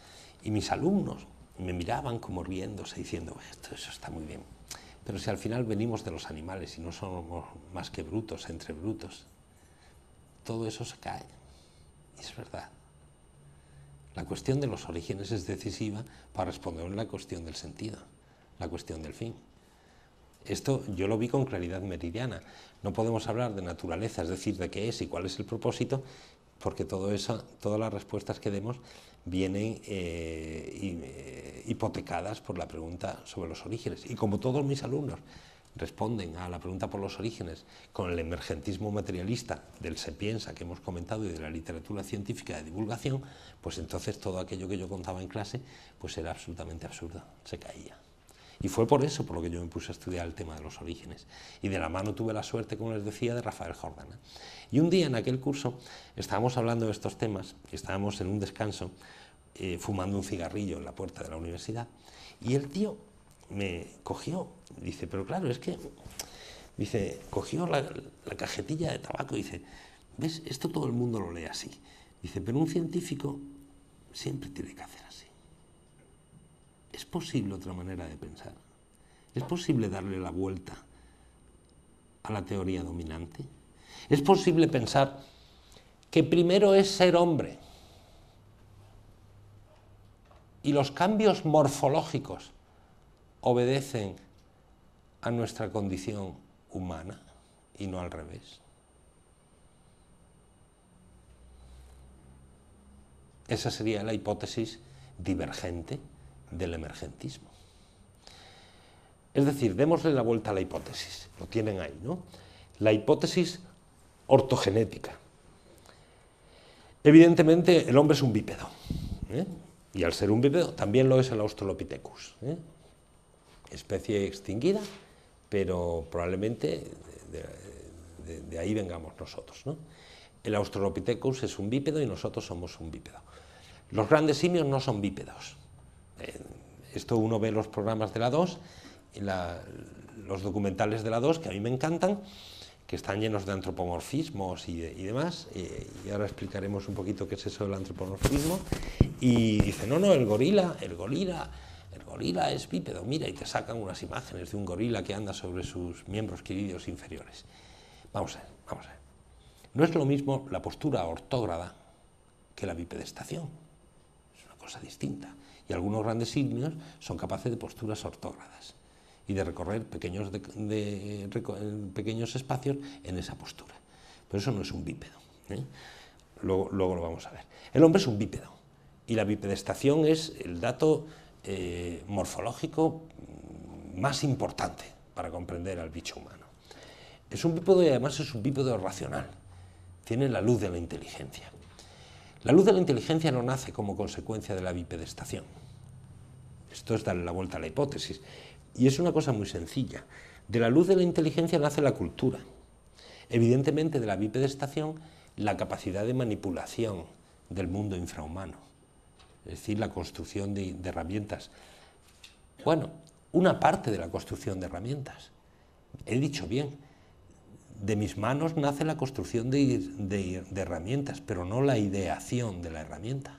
A: Y mis alumnos me miraban como riéndose, diciendo, esto está muy bien. Pero si al final venimos de los animales y no somos más que brutos entre brutos, todo eso se cae. es verdad. La cuestión de los orígenes es decisiva para responder a la cuestión del sentido, la cuestión del fin. Esto yo lo vi con claridad meridiana. No podemos hablar de naturaleza, es decir, de qué es y cuál es el propósito, porque todas las respuestas que demos vienen eh, eh, hipotecadas por la pregunta sobre los orígenes. Y como todos mis alumnos responden a la pregunta por los orígenes con el emergentismo materialista del se piensa que hemos comentado y de la literatura científica de divulgación, pues entonces todo aquello que yo contaba en clase pues era absolutamente absurdo, se caía. Y fue por eso por lo que yo me puse a estudiar el tema de los orígenes. Y de la mano tuve la suerte, como les decía, de Rafael Jordana. Y un día en aquel curso estábamos hablando de estos temas, estábamos en un descanso, eh, fumando un cigarrillo en la puerta de la universidad, y el tío me cogió, dice, pero claro, es que, dice, cogió la, la cajetilla de tabaco y dice, ¿ves? Esto todo el mundo lo lee así. Dice, pero un científico siempre tiene que hacer es posible otra manera de pensar. ¿Es posible darle la vuelta a la teoría dominante? ¿Es posible pensar que primero es ser hombre? Y los cambios morfológicos obedecen a nuestra condición humana y no al revés. Esa sería la hipótesis divergente del emergentismo. Es decir, démosle la vuelta a la hipótesis, lo tienen ahí, ¿no? La hipótesis ortogenética. Evidentemente, el hombre es un bípedo, ¿eh? y al ser un bípedo también lo es el Australopithecus, ¿eh? especie extinguida, pero probablemente de, de ahí vengamos nosotros, ¿no? El Australopithecus es un bípedo y nosotros somos un bípedo. Los grandes simios no son bípedos, eh, esto uno ve los programas de la 2, los documentales de la 2, que a mí me encantan, que están llenos de antropomorfismos y, demás, eh, y, ahora explicaremos un poquito qué es eso del antropomorfismo, y dice, no, no, el gorila, el gorila, el gorila es bípedo, mira, y te sacan unas imágenes de un gorila que anda sobre sus miembros queridos inferiores. Vamos a ver, vamos a ver. No es lo mismo la postura ortógrada que la bipedestación, es una cosa distinta y algunos grandes signos son capaces de posturas ortógradas y de recorrer pequeños, eh, pequeños espacios en esa postura. Pero eso no es un bípedo. ¿eh? Luego, lo vamos a ver. El hombre es un bípedo y la bipedestación es el dato eh, morfológico más importante para comprender al bicho humano. Es un bípedo y además es un bípedo racional. Tiene la luz de la inteligencia. La luz de la inteligencia no nace como consecuencia de la bipedestación. Esto es darle la vuelta a la hipótesis. Y es una cosa muy sencilla. De la luz de la inteligencia nace la cultura. Evidentemente, de la bipedestación, la capacidad de manipulación del mundo infrahumano. Es decir, la construcción de, de herramientas. Bueno, una parte de la construcción de herramientas. He dicho bien, de mis manos nace la construcción de, de, herramientas, pero no la ideación de la herramienta.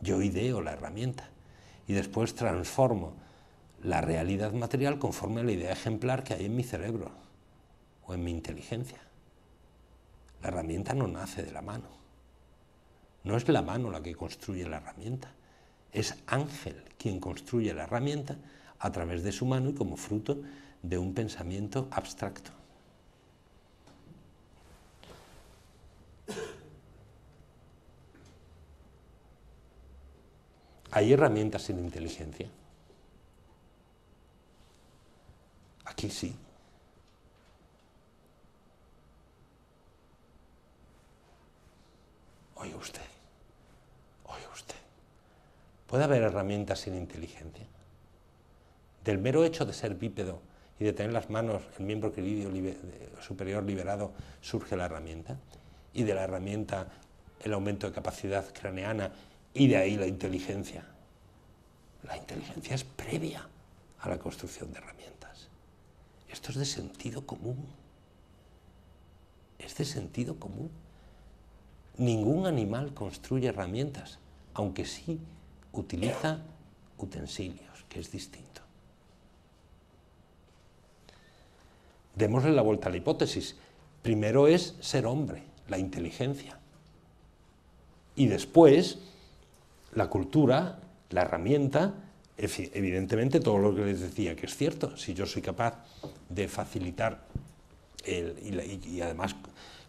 A: Yo ideo la herramienta y después transformo la realidad material conforme a la idea ejemplar que hay en mi cerebro o en mi inteligencia. La herramienta no nace de la mano. No es la mano la que construye la herramienta. Es Ángel quien construye la herramienta a través de su mano y como fruto de un pensamiento abstracto. Hay herramientas sin inteligencia. Aquí sí. Oye usted, oye usted. ¿Puede haber herramientas sin inteligencia? Del mero hecho de ser bípedo y de tener las manos, el miembro querido superior liberado, surge la herramienta. Y de la herramienta el aumento de capacidad craneana y de ahí la inteligencia. La inteligencia es previa a la construcción de herramientas. Esto es de sentido común. Es de sentido común. Ningún animal construye herramientas, aunque sí utiliza utensilios, que es distinto. Démosle la vuelta a la hipótesis. Primero es ser hombre, la inteligencia. Y después, la cultura, la herramienta, evidentemente todo lo que les decía que es cierto. Si yo soy capaz de facilitar, y además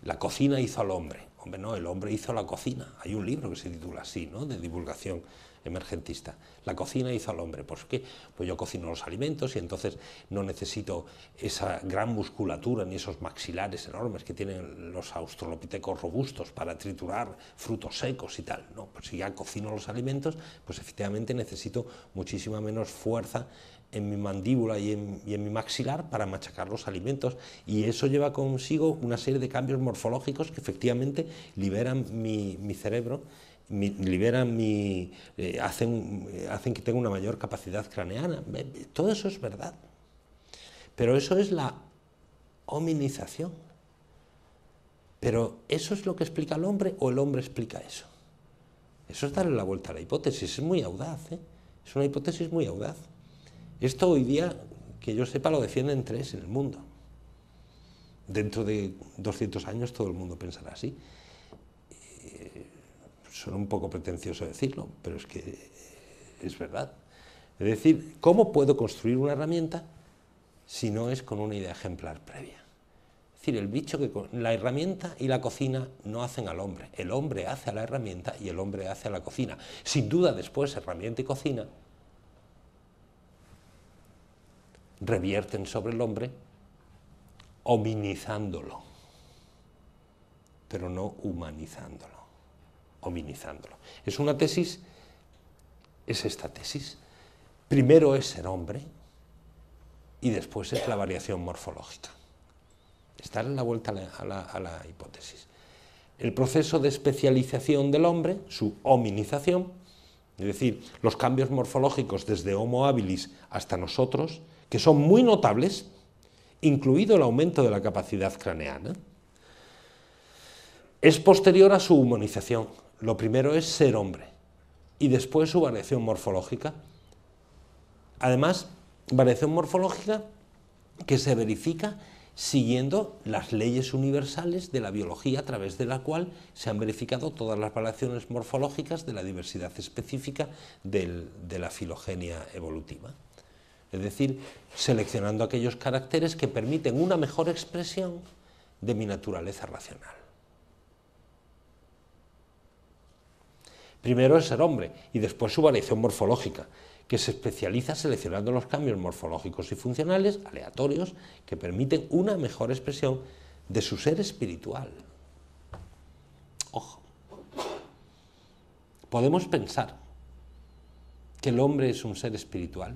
A: la cocina hizo al hombre, no, el hombre hizo la cocina. Hay un libro que se titula así, ¿no? De divulgación emergentista. La cocina hizo al hombre. ¿Por qué? Pues yo cocino los alimentos y entonces no necesito esa gran musculatura ni esos maxilares enormes que tienen los australopitecos robustos para triturar frutos secos y tal. No, pues si ya cocino los alimentos, pues efectivamente necesito muchísima menos fuerza en mi mandíbula y en, mi maxilar para machacar los alimentos y eso lleva consigo una serie de cambios morfológicos que efectivamente liberan mi, cerebro, liberan mi, eh, hacen, eh, hacen que tenga una mayor capacidad craneana. Todo eso es verdad. Pero eso es la hominización. Pero eso es lo que explica el hombre o el hombre explica eso. Eso es darle la vuelta a la hipótesis, es muy audaz, ¿eh? es una hipótesis muy audaz. Esto hoy día, que yo sepa, lo defienden tres en el mundo. Dentro de 200 años todo el mundo pensará así. Eh, suena un poco pretencioso decirlo, pero es que eh, es verdad. Es decir, ¿cómo puedo construir una herramienta si no es con una idea ejemplar previa? Es decir, el bicho que la herramienta y la cocina no hacen al hombre, el hombre hace a la herramienta y el hombre hace a la cocina. Sin duda después herramienta y cocina revierten sobre el hombre hominizándolo, pero no humanizándolo, hominizándolo. Es una tesis, es esta tesis. Primero es ser hombre y después es la variación morfológica. Estar en la vuelta a la, a la hipótesis. El proceso de especialización del hombre, su hominización, es decir, los cambios morfológicos desde Homo habilis hasta nosotros, que son muy notables, incluido el aumento de la capacidad craneana, es posterior a su humanización. Lo primero es ser hombre y después su variación morfológica. Además, variación morfológica que se verifica siguiendo las leyes universales de la biología a través de la cual se han verificado todas las variaciones morfológicas de la diversidad específica de la filogenia evolutiva es decir, seleccionando aquellos caracteres que permiten una mejor expresión de mi naturaleza racional. Primero es ser hombre y después su variación morfológica, que se especializa seleccionando los cambios morfológicos y funcionales aleatorios que permiten una mejor expresión de su ser espiritual. Ojo. Podemos pensar que el hombre es un ser espiritual,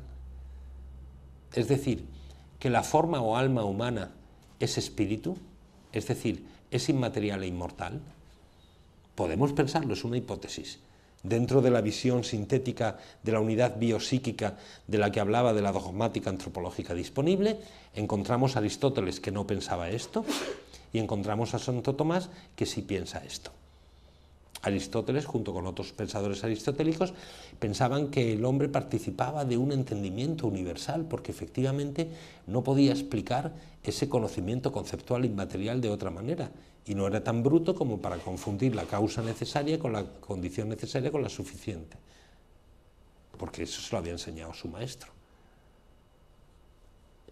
A: es decir, que la forma o alma humana es espíritu, es decir, es inmaterial e inmortal. Podemos pensarlo, es una hipótesis. Dentro de la visión sintética de la unidad biopsíquica de la que hablaba de la dogmática antropológica disponible, encontramos a Aristóteles que no pensaba esto y encontramos a Santo Tomás que sí piensa esto. Aristóteles, junto con otros pensadores aristotélicos, pensaban que el hombre participaba de un entendimiento universal, porque efectivamente no podía explicar ese conocimiento conceptual inmaterial de otra manera, y no era tan bruto como para confundir la causa necesaria con la condición necesaria con la suficiente, porque eso se lo había enseñado su maestro.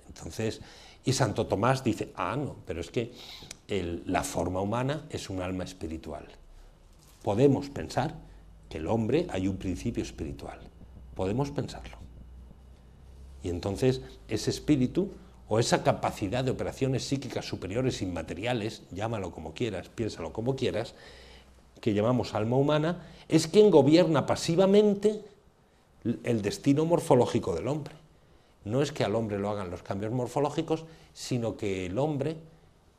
A: Entonces, y Santo Tomás dice, ah, no, pero es que la forma humana es un alma espiritual. Podemos pensar que el hombre hay un principio espiritual. Podemos pensarlo. Y entonces ese espíritu o esa capacidad de operaciones psíquicas superiores inmateriales, llámalo como quieras, piénsalo como quieras, que llamamos alma humana, es quien gobierna pasivamente el destino morfológico del hombre. No es que al hombre lo hagan los cambios morfológicos, sino que el hombre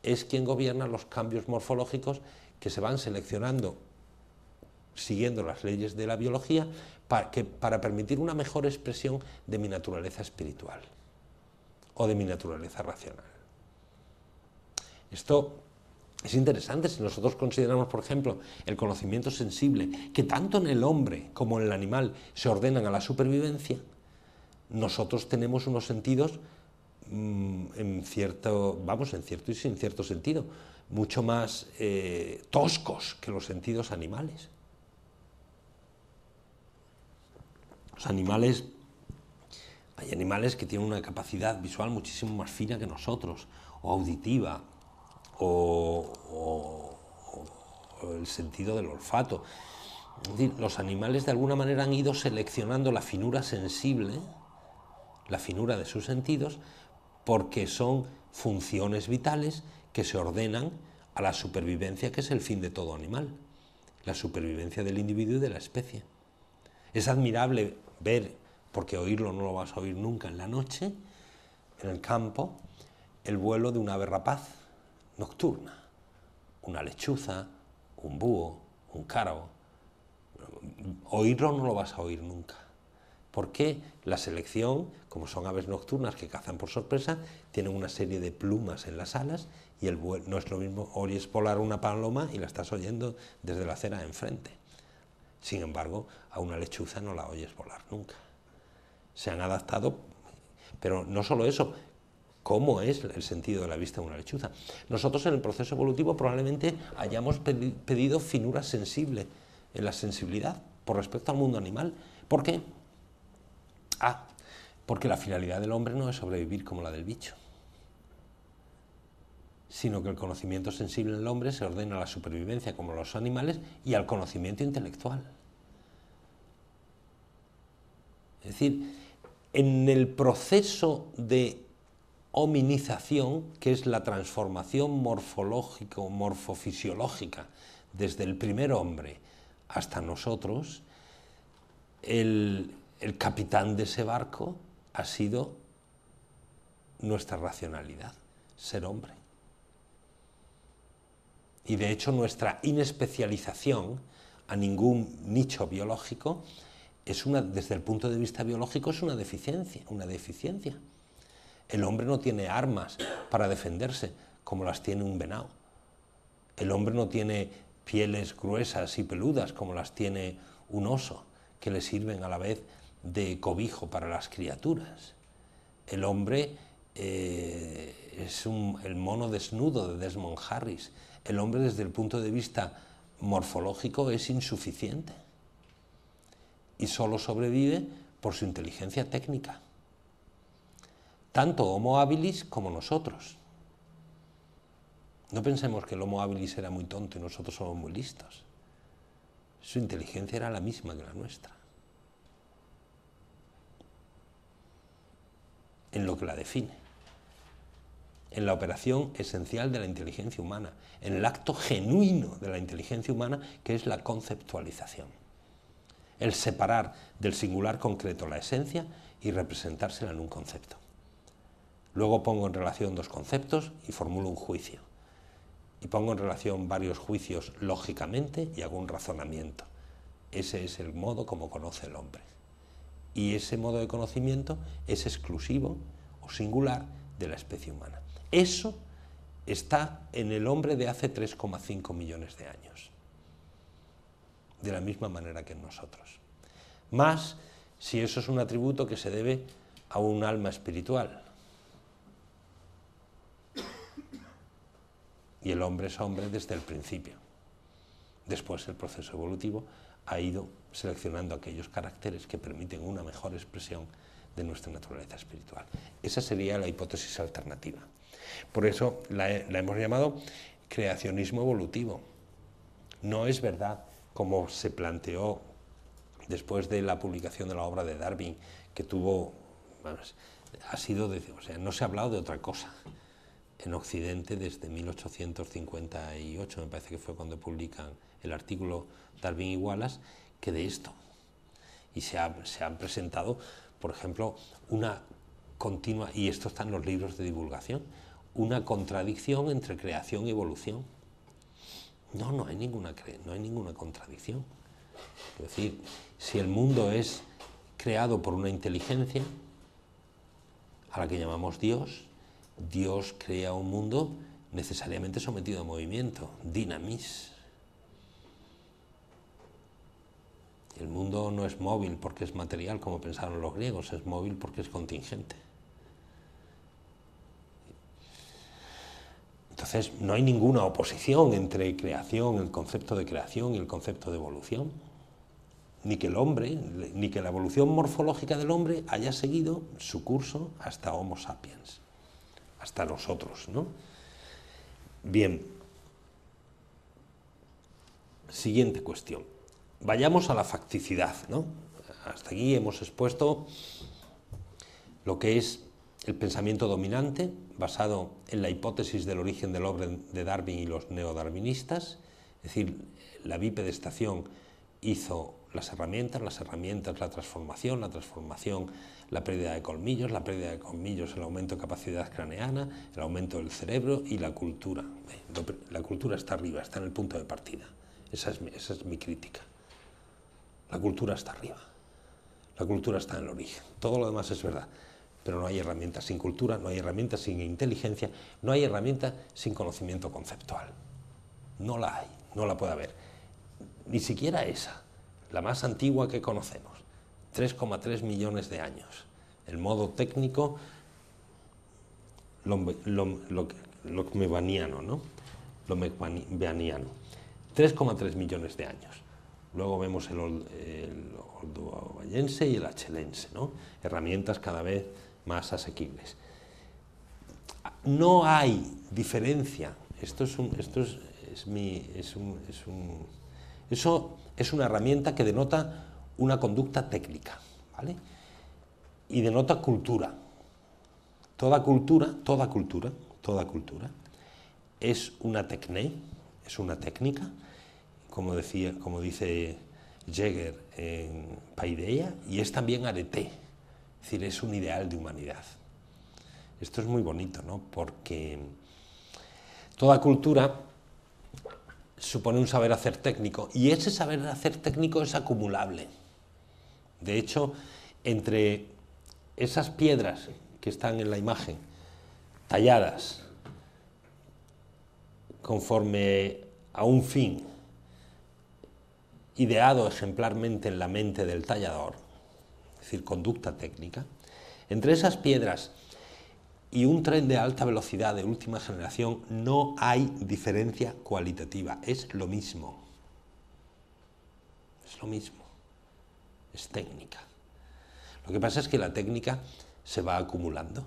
A: es quien gobierna los cambios morfológicos que se van seleccionando siguiendo las leyes de la biología, para, para permitir una mejor expresión de mi naturaleza espiritual o de mi naturaleza racional. Esto es interesante si nosotros consideramos, por ejemplo, el conocimiento sensible, que tanto en el hombre como en el animal se ordenan a la supervivencia, nosotros tenemos unos sentidos mm, en cierto, vamos, en cierto y sin cierto sentido, mucho más eh, toscos que los sentidos animales. Los animales, hay animales que tienen una capacidad visual muchísimo más fina que nosotros, o auditiva, o, el sentido del olfato. los animales de alguna manera han ido seleccionando la finura sensible, la finura de sus sentidos, porque son funciones vitales que se ordenan a la supervivencia, que es el fin de todo animal, la supervivencia del individuo y de la especie. Es admirable ver, porque oírlo no lo vas a oír nunca en la noche, en el campo, el vuelo de una ave rapaz nocturna, una lechuza, un búho, un caro, Oírlo no lo vas a oír nunca. Porque la selección, como son aves nocturnas que cazan por sorpresa, tienen una serie de plumas en las alas y el vuelo, no es lo mismo es volar una paloma y la estás oyendo desde la acera enfrente. Sin embargo, a una lechuza no la oyes volar nunca. Se han adaptado, pero no solo eso, cómo es el sentido de la vista de una lechuza. Nosotros en el proceso evolutivo probablemente hayamos pedido finura sensible en la sensibilidad por respecto al mundo animal. ¿Por qué? Ah, porque la finalidad del hombre no es sobrevivir como la del bicho sino que el conocimiento sensible en el hombre se ordena a la supervivencia como los animales y al conocimiento intelectual. Es decir, en el proceso de hominización, que es la transformación morfológico, morfofisiológica, desde el primer hombre hasta nosotros, el capitán de ese barco ha sido nuestra racionalidad, ser hombre y de hecho nuestra inespecialización a ningún nicho biológico es una, desde el punto de vista biológico es una deficiencia, una deficiencia. El hombre no tiene armas para defenderse como las tiene un venado. El hombre no tiene pieles gruesas y peludas como las tiene un oso, que le sirven a la vez de cobijo para las criaturas. El hombre eh, es el mono desnudo de Desmond Harris, el hombre desde el punto de vista morfológico es insuficiente y solo sobrevive por su inteligencia técnica, tanto Homo habilis como nosotros. No pensemos que el Homo habilis era muy tonto y nosotros somos muy listos. Su inteligencia era la misma que la nuestra. En lo que la define en la operación esencial de la inteligencia humana, en el acto genuino de la inteligencia humana, que es la conceptualización. El separar del singular concreto la esencia y representársela en un concepto. Luego pongo en relación dos conceptos y formulo un juicio. Y pongo en relación varios juicios lógicamente y hago un razonamiento. Ese es el modo como conoce el hombre. Y ese modo de conocimiento es exclusivo o singular de la especie humana. Eso está en el hombre de hace 3,5 millones de años, de la misma manera que en nosotros. Más si eso es un atributo que se debe a un alma espiritual. Y el hombre es hombre desde el principio. Después el proceso evolutivo ha ido seleccionando aquellos caracteres que permiten una mejor expresión de nuestra naturaleza espiritual. Esa sería la hipótesis alternativa. Por eso la, hemos llamado creacionismo evolutivo. No es verdad, como se planteó después de la publicación de la obra de Darwin, que tuvo, ha sido, no se ha hablado de otra cosa en Occidente desde 1858, me parece que fue cuando publican el artículo Darwin y Wallace, que de esto. Y se, se han presentado, por ejemplo, una continua, y esto está en los libros de divulgación, una contradicción entre creación y evolución. No, no hay ninguna, no hay ninguna contradicción. Es decir, si el mundo es creado por una inteligencia, a la que llamamos Dios, Dios crea un mundo necesariamente sometido a movimiento, dinamis. El mundo no es móvil porque es material, como pensaron los griegos, es móvil porque es contingente. Entonces, no hay ninguna oposición entre creación, el concepto de creación y el concepto de evolución. Ni que el hombre, ni que la evolución morfológica del hombre haya seguido su curso hasta Homo sapiens, hasta nosotros, ¿no? Bien. Siguiente cuestión. Vayamos a la facticidad, ¿no? Hasta aquí hemos expuesto lo que es el pensamiento dominante, basado en la hipótesis del origen del orden de Darwin y los neodarwinistas, es decir, la bipedestación hizo las herramientas, las herramientas, la transformación, la transformación, la pérdida de colmillos, la pérdida de colmillos, el aumento de capacidad craneana, el aumento del cerebro y la cultura. La cultura está arriba, está en el punto de partida. esa es mi crítica. La cultura está arriba. La cultura está en el origen. Todo lo demás es verdad pero no hay herramientas sin cultura, no hay herramientas sin inteligencia, no hay herramientas sin conocimiento conceptual. No la hay, no la puede haber. Ni siquiera esa, la más antigua que conocemos, 3,3 millones de años. El modo técnico lo ¿no? 3,3 millones de años. Luego vemos el, el, y el achelense, ¿no? Herramientas cada vez más asequibles. No hay diferencia. Esto es, un, esto es, mi, es un, eso es una herramienta que denota una conducta técnica ¿vale? y denota cultura. Toda cultura, toda cultura, toda cultura es una tecné, es una técnica, como, decía, como dice Jäger en Paideia, y es también areté. Es decir, es un ideal de humanidad. Esto es muy bonito, ¿no? Porque toda cultura supone un saber hacer técnico y ese saber hacer técnico es acumulable. De hecho, entre esas piedras que están en la imagen, talladas conforme a un fin, ideado ejemplarmente en la mente del tallador, es decir, conducta técnica, entre esas piedras y un tren de alta velocidad de última generación no hay diferencia cualitativa, es lo mismo. Es lo mismo. Es técnica. Lo que pasa es que la técnica se va acumulando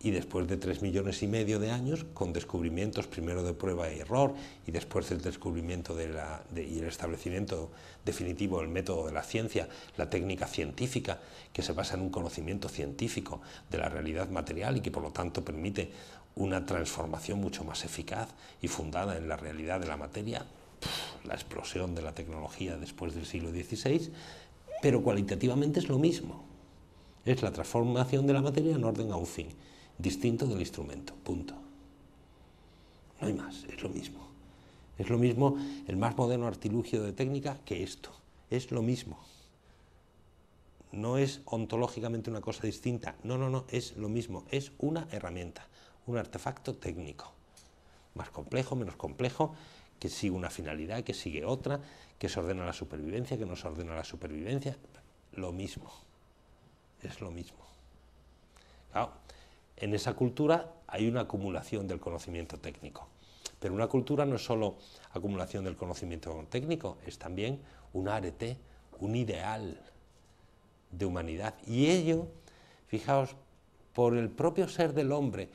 A: y después de tres millones y medio de años, con descubrimientos primero de prueba y e error, y después del descubrimiento de la, y el establecimiento definitivo del método de la ciencia, la técnica científica, que se basa en un conocimiento científico de la realidad material y que por lo tanto permite una transformación mucho más eficaz y fundada en la realidad de la materia, la explosión de la tecnología después del siglo XVI, pero cualitativamente es lo mismo. Es la transformación de la materia en orden a un fin distinto del instrumento, punto. No hay más, es lo mismo. Es lo mismo el más moderno artilugio de técnica que esto, es lo mismo. No es ontológicamente una cosa distinta, no, no, no, es lo mismo, es una herramienta, un artefacto técnico, más complejo, menos complejo, que sigue una finalidad, que sigue otra, que se ordena la supervivencia, que no se ordena la supervivencia, lo mismo, es lo mismo en esa cultura hay una acumulación del conocimiento técnico. Pero una cultura no es solo acumulación del conocimiento técnico, es también un arete, un ideal de humanidad. Y ello, fijaos, por el propio ser del hombre,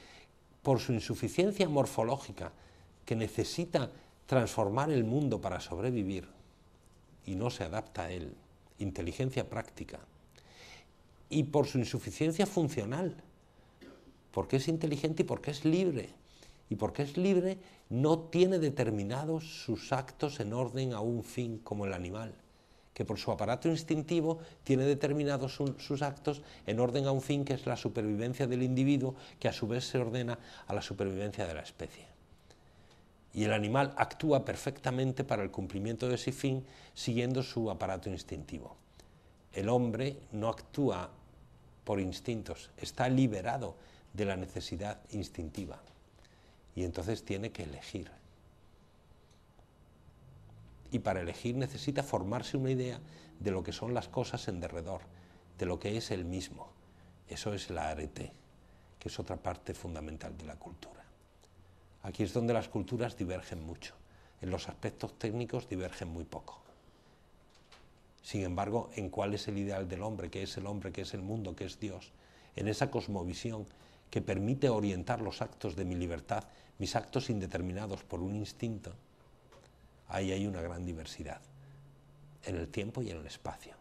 A: por su insuficiencia morfológica, que necesita transformar el mundo para sobrevivir y no se adapta a él, inteligencia práctica, y por su insuficiencia funcional, porque es inteligente y porque es libre. Y porque es libre no tiene determinados sus actos en orden a un fin como el animal, que por su aparato instintivo tiene determinados sus actos en orden a un fin que es la supervivencia del individuo, que a su vez se ordena a la supervivencia de la especie. Y el animal actúa perfectamente para el cumplimiento de ese fin siguiendo su aparato instintivo. El hombre no actúa por instintos, está liberado de la necesidad instintiva. Y entonces tiene que elegir. Y para elegir necesita formarse una idea de lo que son las cosas en derredor, de lo que es el mismo. Eso es la arete, que es otra parte fundamental de la cultura. Aquí es donde las culturas divergen mucho. En los aspectos técnicos divergen muy poco. Sin embargo, en cuál es el ideal del hombre, qué es el hombre, qué es el mundo, qué es Dios, en esa cosmovisión que permite orientar los actos de mi libertad, mis actos indeterminados por un instinto, ahí hay una gran diversidad, en el tiempo y en el espacio.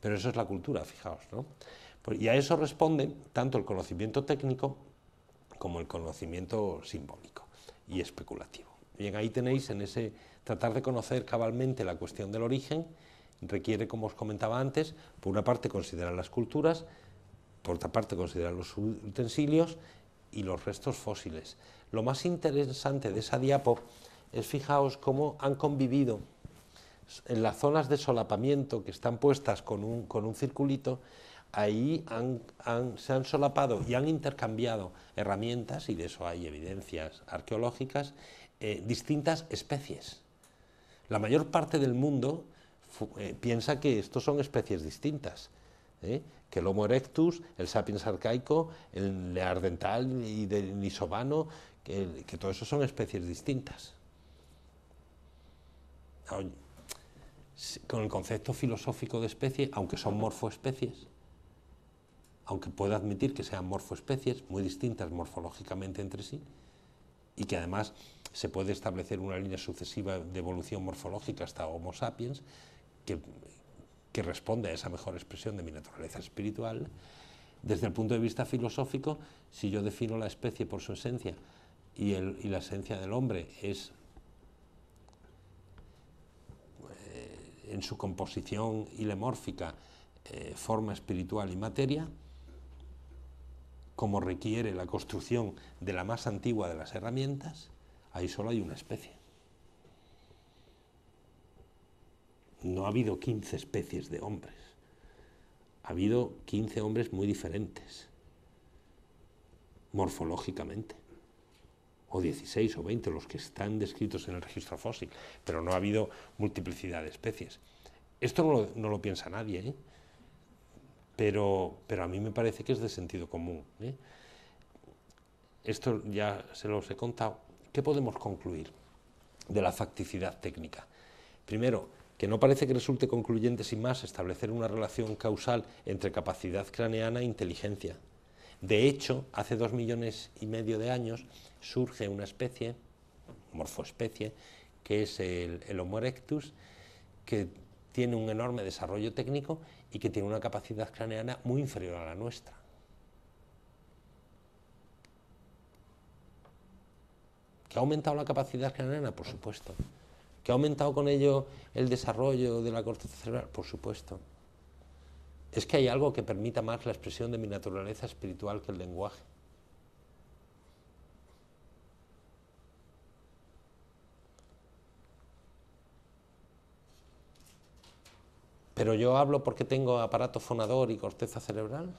A: Pero eso es la cultura, fijaos, ¿no? Pues, y a eso responde tanto el conocimiento técnico como el conocimiento simbólico y especulativo. Bien, ahí tenéis en ese tratar de conocer cabalmente la cuestión del origen, requiere, como os comentaba antes, por una parte considerar las culturas, por otra parte considerar los utensilios y los restos fósiles. Lo más interesante de esa diapo es fijaos cómo han convivido en las zonas de solapamiento que están puestas con un, con un circulito, ahí se han solapado y han intercambiado herramientas, y de eso hay evidencias arqueológicas, eh, distintas especies. La mayor parte del mundo eh, piensa que estos son especies distintas. ¿eh? que el Homo erectus, el sapiens arcaico, el leardental y el nisobano, que, todo eso son especies distintas. Con el concepto filosófico de especie, aunque son morfoespecies, aunque pueda admitir que sean morfoespecies muy distintas morfológicamente entre sí, y que además se puede establecer una línea sucesiva de evolución morfológica hasta Homo sapiens, que que responde a esa mejor expresión de mi naturaleza espiritual. Desde el punto de vista filosófico, si yo defino la especie por su esencia y, la esencia del hombre es eh, en su composición ilemórfica eh, forma espiritual y materia, como requiere la construcción de la más antigua de las herramientas, ahí solo hay una especie. no ha habido 15 especies de hombres, ha habido 15 hombres muy diferentes, morfológicamente, o 16 o 20, los que están descritos en el registro fósil, pero no ha habido multiplicidad de especies. Esto no lo, piensa nadie, ¿eh? pero, pero a mí me parece que es de sentido común. ¿eh? Esto ya se los he contado. ¿Qué podemos concluir de la facticidad técnica? Primero, que no parece que resulte concluyente sin más establecer una relación causal entre capacidad craneana e inteligencia. De hecho, hace dos millones y medio de años surge una especie, morfoespecie, que es el, el Homo erectus, que tiene un enorme desarrollo técnico y que tiene una capacidad craneana muy inferior a la nuestra. ¿Que ha aumentado la capacidad craneana? Por supuesto. ¿Que ha aumentado con ello el desarrollo de la corteza cerebral? Por supuesto. Es que hay algo que permita más la expresión de mi naturaleza espiritual que el lenguaje. ¿Pero yo hablo porque tengo aparato fonador y corteza cerebral?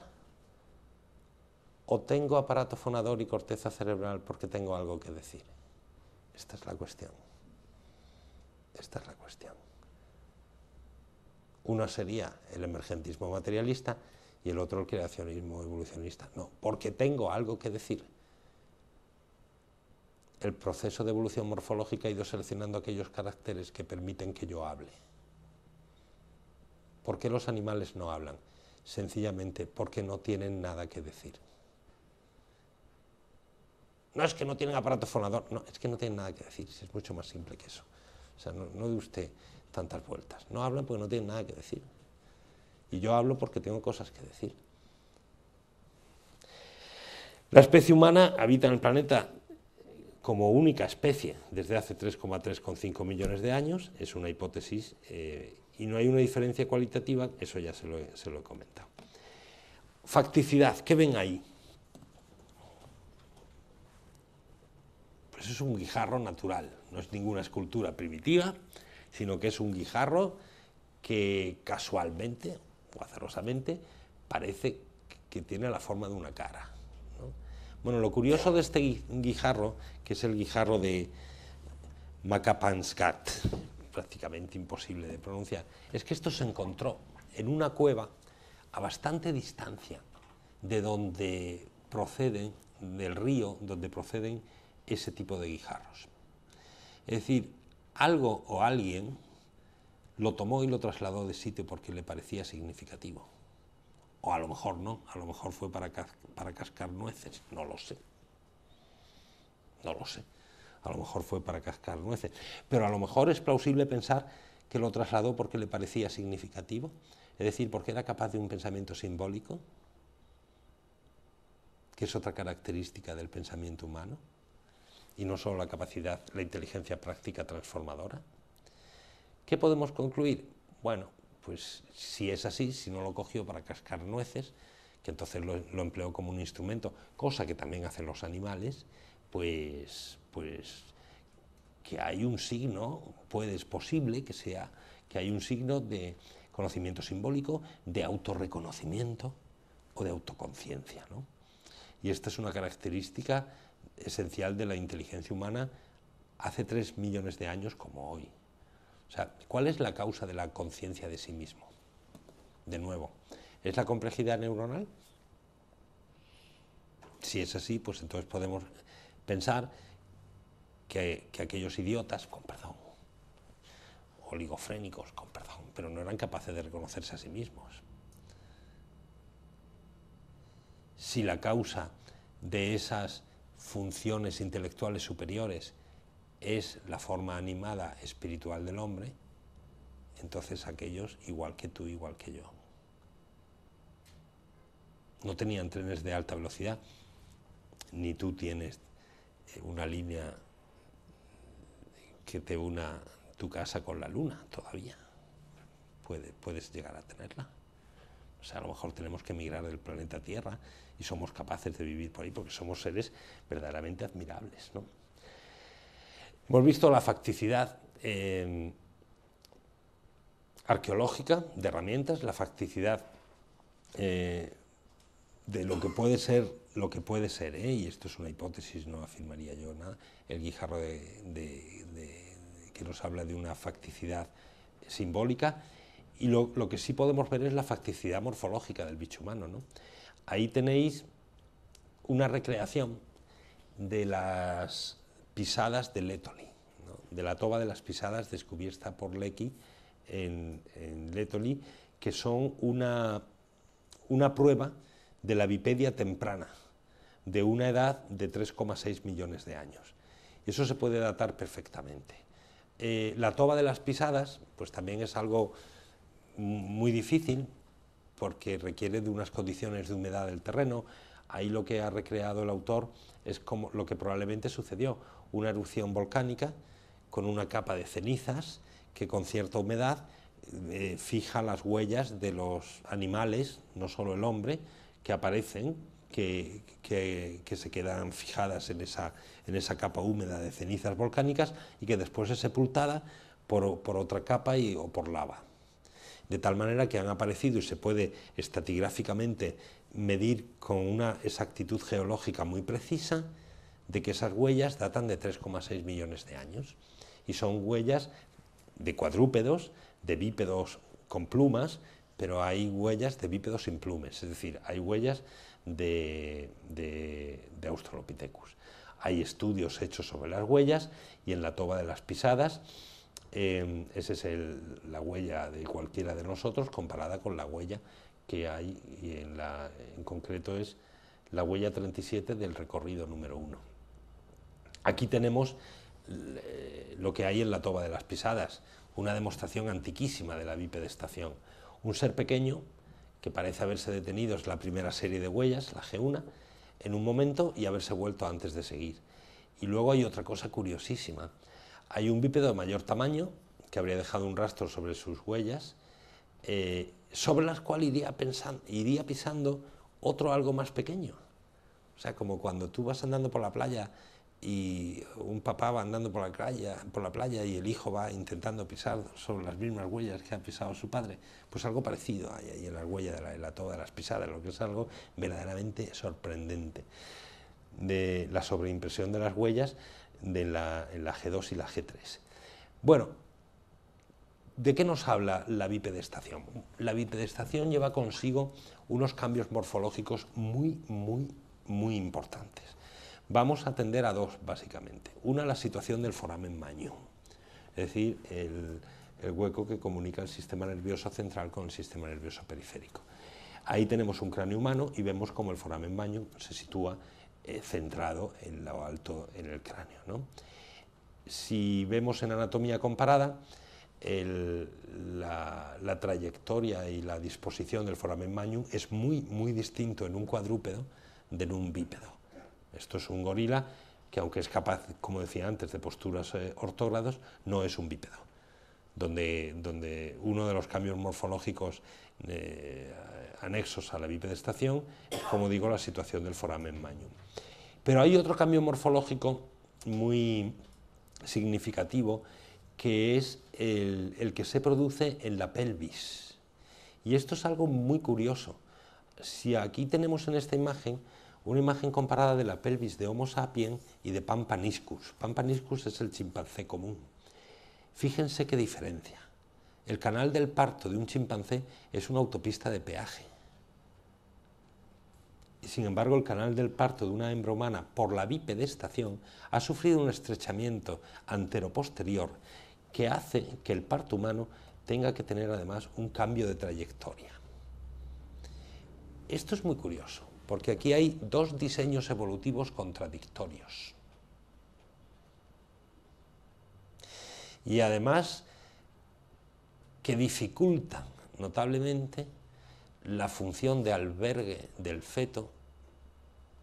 A: ¿O tengo aparato fonador y corteza cerebral porque tengo algo que decir? Esta es la cuestión. Esta es la cuestión. Uno sería el emergentismo materialista y el otro el creacionismo evolucionista. No, porque tengo algo que decir. El proceso de evolución morfológica ha ido seleccionando aquellos caracteres que permiten que yo hable. ¿Por qué los animales no hablan? Sencillamente porque no tienen nada que decir. No es que no tienen aparato fonador, no, es que no tienen nada que decir, es mucho más simple que eso. O sea, no, de dé usted tantas vueltas. No hablan porque no tienen nada que decir. Y yo hablo porque tengo cosas que decir. La especie humana habita en el planeta como única especie desde hace 3,3,5 millones de años, es una hipótesis, eh, y no hay una diferencia cualitativa, eso ya se lo, se lo he comentado. Facticidad, ¿qué ven ahí? Eso pues es un guijarro natural, no es ninguna escultura primitiva, sino que es un guijarro que casualmente o azarosamente parece que tiene la forma de una cara. Bueno, lo curioso de este guijarro, que es el guijarro de Macapanscat, prácticamente imposible de pronunciar, es que esto se encontró en una cueva a bastante distancia de donde proceden, del río donde proceden ese tipo de guijarros. Es decir, algo o alguien lo tomó y lo trasladó de sitio porque le parecía significativo. O a lo mejor no, a lo mejor fue para, para cascar nueces, no lo sé. No lo sé. A lo mejor fue para cascar nueces. Pero a lo mejor es plausible pensar que lo trasladó porque le parecía significativo, es decir, porque era capaz de un pensamiento simbólico, que es otra característica del pensamiento humano y no solo la capacidad, la inteligencia práctica transformadora? ¿Qué podemos concluir? Bueno, pues si es así, si no lo cogió para cascar nueces, que entonces lo, lo empleó como un instrumento, cosa que también hacen los animales, pues, pues que hay un signo, puede, es posible que sea, que hay un signo de conocimiento simbólico, de autorreconocimiento o de autoconciencia. Y esta es una característica esencial de la inteligencia humana hace tres millones de años como hoy. O sea, ¿cuál es la causa de la conciencia de sí mismo? De nuevo, ¿es la complejidad neuronal? Si es así, pues entonces podemos pensar que, que aquellos idiotas, con perdón, oligofrénicos, con perdón, pero no eran capaces de reconocerse a sí mismos. Si la causa de esas funciones intelectuales superiores es la forma animada espiritual del hombre, entonces aquellos, igual que tú, igual que yo, no tenían trenes de alta velocidad, ni tú tienes eh, una línea que te una tu casa con la luna todavía. Puedes, puedes llegar a tenerla. O sea, a lo mejor tenemos que migrar del planeta Tierra y somos capaces de vivir por ahí porque somos seres verdaderamente admirables. Hemos visto la facticidad em, arqueológica de herramientas, la facticidad eh, de lo que puede ser, lo que puede ser, ¿eh? y esto es una hipótesis, no afirmaría yo nada, el guijarro que nos habla de una facticidad simbólica, y lo, lo, que sí podemos ver es la facticidad morfológica del bicho humano. ¿no? Ahí tenéis una recreación de las pisadas de Letoli, de la toba de las pisadas descubierta por Lecky en, en Letoli, que son una, prueba de la bipedia temprana, de una edad de 3,6 millones de años. Eso se puede datar perfectamente. Eh, la toba de las pisadas, pues también es algo muy difícil, porque requiere de unas condiciones de humedad del terreno. Ahí lo que ha recreado el autor es como lo que probablemente sucedió, una erupción volcánica con una capa de cenizas que con cierta humedad eh, fija las huellas de los animales, no solo el hombre, que aparecen, que, se quedan fijadas en esa, en esa capa húmeda de cenizas volcánicas y que después es sepultada por, otra capa o por lava de tal manera que han aparecido y se puede estatigráficamente medir con una exactitud geológica muy precisa de que esas huellas datan de 3,6 millones de años y son huellas de cuadrúpedos, de bípedos con plumas, pero hay huellas de bípedos sin plumas, es decir, hay huellas de, de, de Australopithecus. Hay estudios hechos sobre las huellas y en la toba de las pisadas Em, esa es la huella de cualquiera de nosotros comparada con la huella que hay, y en, concreto es la huella 37 del recorrido número 1. Aquí tenemos eh, lo que hay en la toba de las pisadas, una demostración antiquísima de la bipedestación. Un ser pequeño, que parece haberse detenido, es la primera serie de huellas, la G1, en un momento y haberse vuelto antes de seguir. Y luego hay otra cosa curiosísima, hay un bípedo de mayor tamaño que habría dejado un rastro sobre sus huellas, eh, sobre las cuales iría, iría pisando otro algo más pequeño. O sea, como cuando tú vas andando por la playa y un papá va andando por la playa, por la playa y el hijo va intentando pisar sobre las mismas huellas que ha pisado su padre, pues algo parecido hay ahí en las huellas de la, en la las pisadas, lo que es algo verdaderamente sorprendente. De la sobreimpresión de las huellas de la, en la G2 y la G3. Bueno, ¿De qué nos habla la bipedestación? La bipedestación lleva consigo unos cambios morfológicos muy, muy, muy importantes. Vamos a atender a dos, básicamente. Una, la situación del foramen maño, es decir, el, hueco que comunica el sistema nervioso central con el sistema nervioso periférico. Ahí tenemos un cráneo humano y vemos cómo el foramen baño se sitúa eh, centrado en lo alto en el cráneo. Si vemos en anatomía comparada, la, trayectoria y la disposición del foramen magnum es muy, muy distinto en un cuadrúpedo de en un bípedo. Esto es un gorila que aunque es capaz, como decía antes, de posturas eh, no es un bípedo. Donde, donde uno de los cambios morfológicos eh, anexos a la bipedestación es, como digo, la situación del foramen magnum. Pero hay otro cambio morfológico muy significativo que es el, que se produce en la pelvis. Y esto es algo muy curioso. Si aquí tenemos en esta imagen una imagen comparada de la pelvis de Homo sapiens y de Pampaniscus. Pampaniscus es el chimpancé común. Fíjense qué diferencia. El canal del parto de un chimpancé es una autopista de peaje. Sin embargo, el canal del parto de una hembra humana por la bipedestación ha sufrido un estrechamiento antero-posterior que hace que el parto humano tenga que tener además un cambio de trayectoria. Esto es muy curioso, porque aquí hay dos diseños evolutivos contradictorios. Y además que dificultan notablemente la función de albergue del feto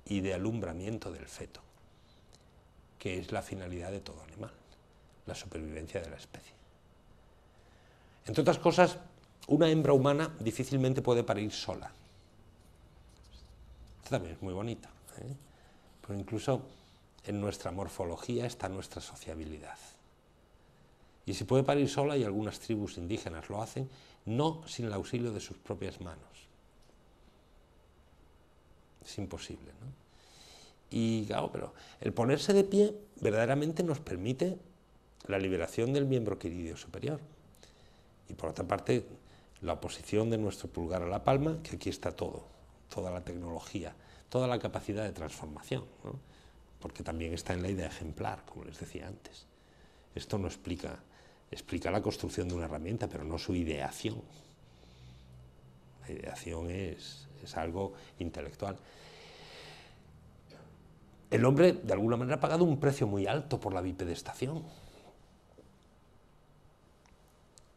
A: y de alumbramiento del feto, que es la finalidad de todo animal, la supervivencia de la especie. Entre otras cosas, una hembra humana difícilmente puede parir sola. Esto también es muy bonito, ¿eh? pero incluso en nuestra morfología está nuestra sociabilidad. Y si puede parir sola, y algunas tribus indígenas lo hacen, no sin el auxilio de sus propias manos. Es imposible, ¿no? Y claro, pero el ponerse de pie verdaderamente nos permite la liberación del miembro querido superior. Y por otra parte, la oposición de nuestro pulgar a la palma, que aquí está todo, toda la tecnología, toda la capacidad de transformación, porque también está en la idea ejemplar, como les decía antes. Esto no explica explica la construcción de una herramienta, pero no su ideación. La ideación es, es algo intelectual. El hombre, de alguna manera, ha pagado un precio muy alto por la bipedestación.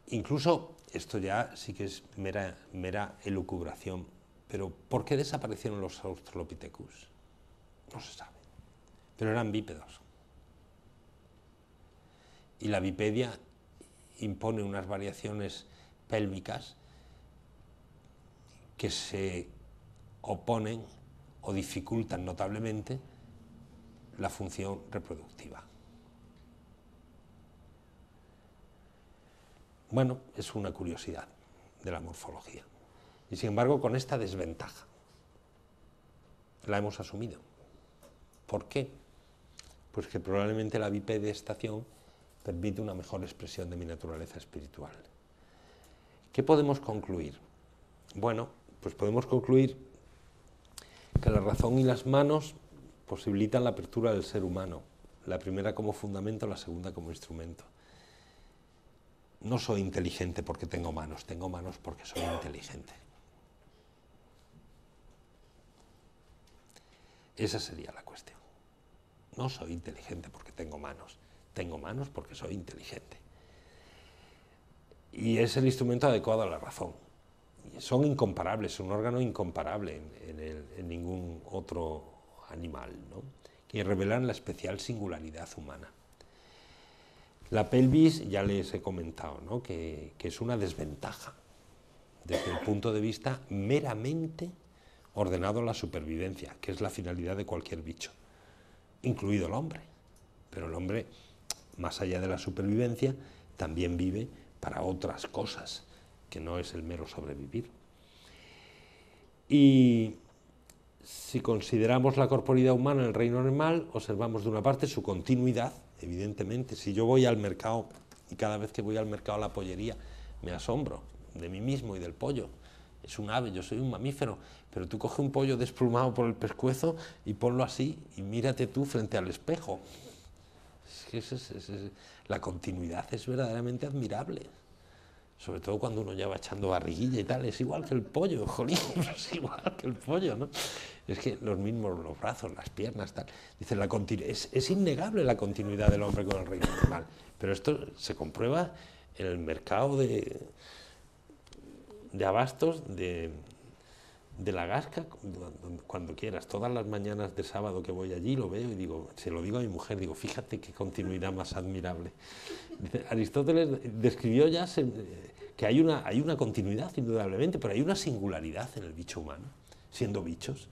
A: Incluso, esto ya sí que es mera, mera elucubración, pero ¿por qué desaparecieron los australopithecus? No se sabe, pero eran bípedos. Y la bipedia impone unas variaciones pélvicas que se oponen o dificultan notablemente la función reproductiva. Bueno, es una curiosidad de la morfología. Y sin embargo, con esta desventaja la hemos asumido. ¿Por qué? Pues que probablemente la bipedestación permite una mejor expresión de mi naturaleza espiritual. ¿Qué podemos concluir? Bueno, pues podemos concluir que la razón y las manos posibilitan la apertura del ser humano, la primera como fundamento, la segunda como instrumento. No soy inteligente porque tengo manos, tengo manos porque soy inteligente. Esa sería la cuestión. No soy inteligente porque tengo manos tengo manos porque soy inteligente. Y es el instrumento adecuado a la razón. Son incomparables, un órgano incomparable en, ningún otro animal, ¿no? que revelan la especial singularidad humana. La pelvis, ya les he comentado, ¿no? que, que es una desventaja desde el punto de vista meramente ordenado a la supervivencia, que es la finalidad de cualquier bicho, incluido el hombre. Pero el hombre más allá de la supervivencia, también vive para otras cosas, que no es el mero sobrevivir. Y si consideramos la corporidad humana en el reino animal, observamos de una parte su continuidad, evidentemente. Si yo voy al mercado y cada vez que voy al mercado a la pollería me asombro de mí mismo y del pollo. Es un ave, yo soy un mamífero, pero tú coge un pollo desplumado por el pescuezo y ponlo así y mírate tú frente al espejo es, la continuidad es verdaderamente admirable. Sobre todo cuando uno ya va echando barriguilla y tal, es igual que el pollo, jolín, es igual que el pollo, ¿no? Es que los mismos, los brazos, las piernas, tal. Dice, la es, innegable la continuidad del hombre con el reino animal. Pero esto se comprueba en el mercado de, de abastos de, de la Gasca, cuando quieras, todas las mañanas de sábado que voy allí lo veo y digo, se lo digo a mi mujer, digo, fíjate qué continuidad más admirable. Aristóteles describió ya que hay una, hay una continuidad indudablemente, pero hay una singularidad en el bicho humano, siendo bichos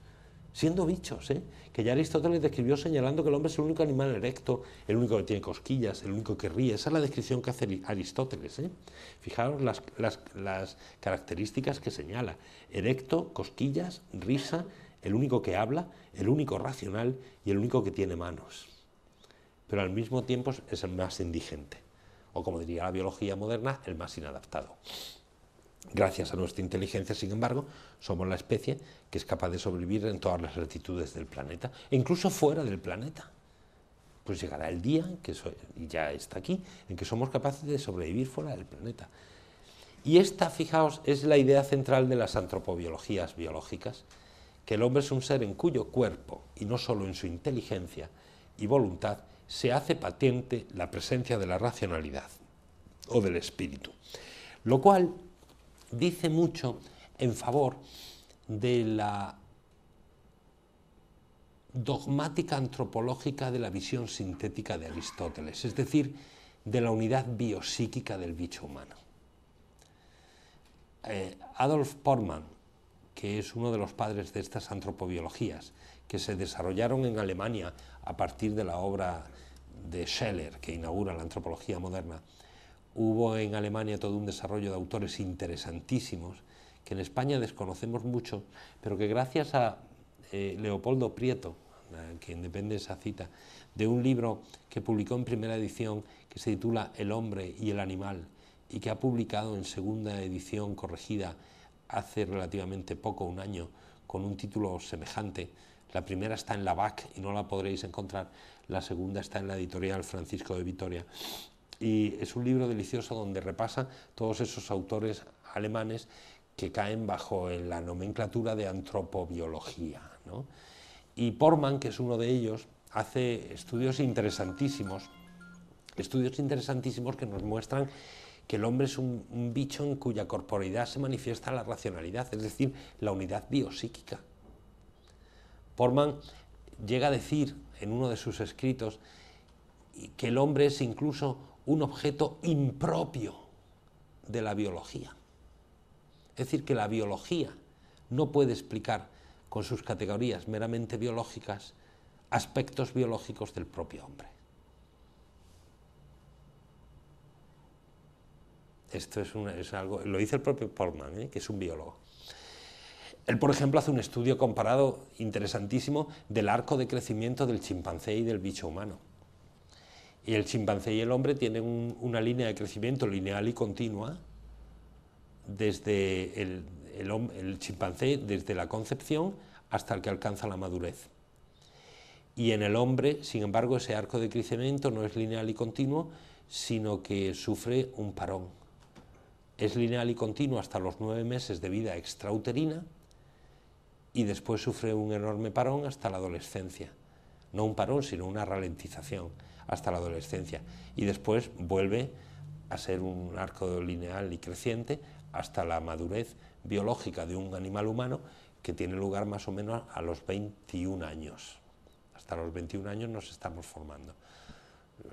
A: siendo bichos, ¿eh? que ya Aristóteles describió señalando que el hombre es el único animal erecto, el único que tiene cosquillas, el único que ríe. Esa es la descripción que hace Aristóteles. ¿eh? Fijaros las características que señala. Erecto, cosquillas, risa, el único que habla, el único racional y el único que tiene manos. Pero al mismo tiempo es el más indigente, o como diría la biología moderna, el más inadaptado. Gracias a nuestra inteligencia, sin embargo, somos la especie que es capaz de sobrevivir en todas las latitudes del planeta, e incluso fuera del planeta. Pues llegará el día, que ya está aquí, en que somos capaces de sobrevivir fuera del planeta. Y esta, fijaos, es la idea central de las antropobiologías biológicas, que el hombre es un ser en cuyo cuerpo, y no solo en su inteligencia y voluntad, se hace patente la presencia de la racionalidad o del espíritu. Lo cual dice mucho en favor de la dogmática antropológica de la visión sintética de Aristóteles, es decir, de la unidad biopsíquica del bicho humano. Eh, Adolf Portman, que es uno de los padres de estas antropobiologías, que se desarrollaron en Alemania a partir de la obra de Scheller, que inaugura la antropología moderna, Hubo en Alemania todo un desarrollo de autores interesantísimos que en España desconocemos mucho, pero que gracias a eh, Leopoldo Prieto, quien depende de esa cita, de un libro que publicó en primera edición que se titula El hombre y el animal y que ha publicado en segunda edición corregida hace relativamente poco, un año, con un título semejante. La primera está en la BAC y no la podréis encontrar, la segunda está en la editorial Francisco de Vitoria. Y es un libro delicioso donde repasa todos esos autores alemanes que caen bajo la nomenclatura de antropobiología. Y Porman, que es uno de ellos, hace estudios interesantísimos, estudios interesantísimos que nos muestran que el hombre es un, bicho en cuya corporalidad se manifiesta la racionalidad, es decir, la unidad biopsíquica. Porman llega a decir en uno de sus escritos que el hombre es incluso un objeto impropio de la biología. Es decir, que la biología no puede explicar con sus categorías meramente biológicas aspectos biológicos del propio hombre. Esto es, algo, lo dice el propio Portman, ¿eh? que es un biólogo. Él, por ejemplo, hace un estudio comparado interesantísimo del arco de crecimiento del chimpancé y del bicho humano. Y el chimpancé y el hombre tienen una línea de crecimiento lineal y continua desde el, chimpancé, desde la concepción hasta el que alcanza la madurez. Y en el hombre, sin embargo, ese arco de crecimiento no es lineal y continuo, sino que sufre un parón. Es lineal y continuo hasta los nueve meses de vida extrauterina y después sufre un enorme parón hasta la adolescencia. No un parón, sino una ralentización hasta la adolescencia y después vuelve a ser un arco lineal y creciente hasta la madurez biológica de un animal humano que tiene lugar más o menos a los 21 años. Hasta los 21 años nos estamos formando, eh,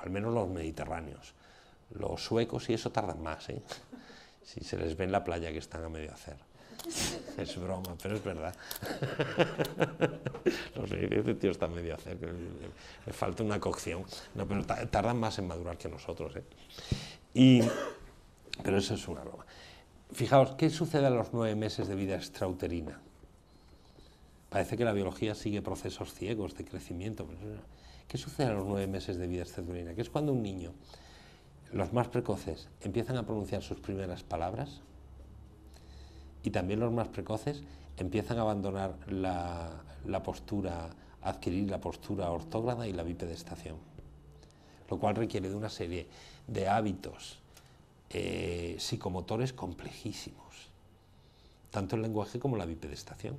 A: al menos los mediterráneos. Los suecos y eso tardan más, ¿eh? si se les ve en la playa que están a medio hacer. Es broma, pero es verdad. Los este tío, están medio cerca, le, falta una cocción. No, pero tardan más en madurar que nosotros. ¿eh? Y, pero eso es una broma. Fijaos, ¿qué sucede a los nueve meses de vida extrauterina? Parece que la biología sigue procesos ciegos de crecimiento. ¿Qué sucede a los nueve meses de vida extrauterina? Que es cuando un niño, los más precoces, empiezan a pronunciar sus primeras palabras y también los más precoces empiezan a abandonar la, postura, adquirir la postura ortógrada y la bipedestación, lo cual requiere de una serie de hábitos eh, psicomotores complejísimos, tanto el lenguaje como la bipedestación.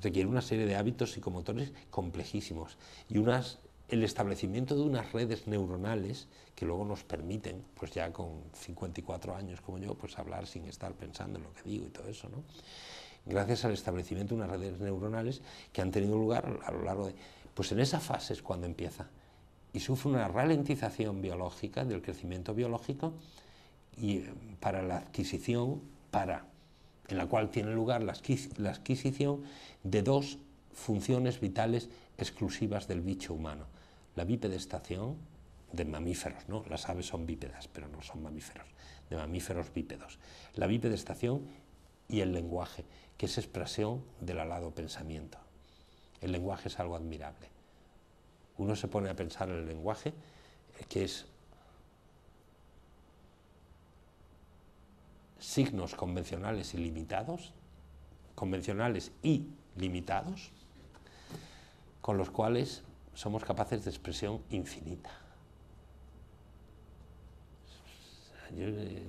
A: Requiere una serie de hábitos psicomotores complejísimos y unas el establecimiento de unas redes neuronales que luego nos permiten, pues ya con 54 años como yo, pues hablar sin estar pensando en lo que digo y todo eso, ¿no? Gracias al establecimiento de unas redes neuronales que han tenido lugar a lo largo de... Pues en esa fase es cuando empieza y sufre una ralentización biológica del crecimiento biológico y eh, para la adquisición, para, en la cual tiene lugar la adquisición de dos funciones vitales exclusivas del bicho humano la bipedestación de mamíferos, ¿no? Las aves son bípedas, pero no son mamíferos, de mamíferos bípedos. La bipedestación y el lenguaje, que es expresión del alado pensamiento. El lenguaje es algo admirable. Uno se pone a pensar en el lenguaje, eh, que es signos convencionales y limitados, convencionales y limitados, con los cuales somos capaces de expresión infinita.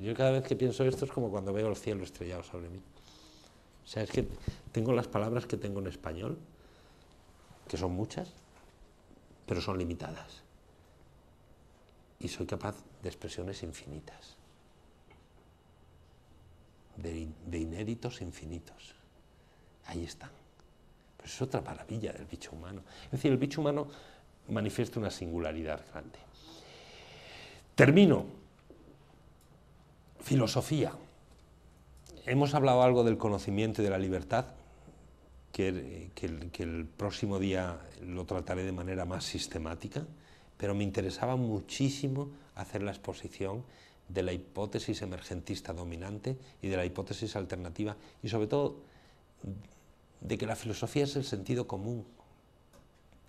A: Yo, cada vez que pienso esto es como cuando veo el cielo estrellado sobre mí. O sea, es que tengo las palabras que tengo en español, que son muchas, pero son limitadas. Y soy capaz de expresiones infinitas, de, de inéditos infinitos. Ahí están. Pues es otra maravilla del bicho humano. Es decir, el bicho humano manifiesta una singularidad grande. Termino. Filosofía. Hemos hablado algo del conocimiento y de la libertad, que, que, el, próximo día lo trataré de manera más sistemática, pero me interesaba muchísimo hacer la exposición de la hipótesis emergentista dominante y de la hipótesis alternativa y sobre todo de que la filosofía es el sentido común,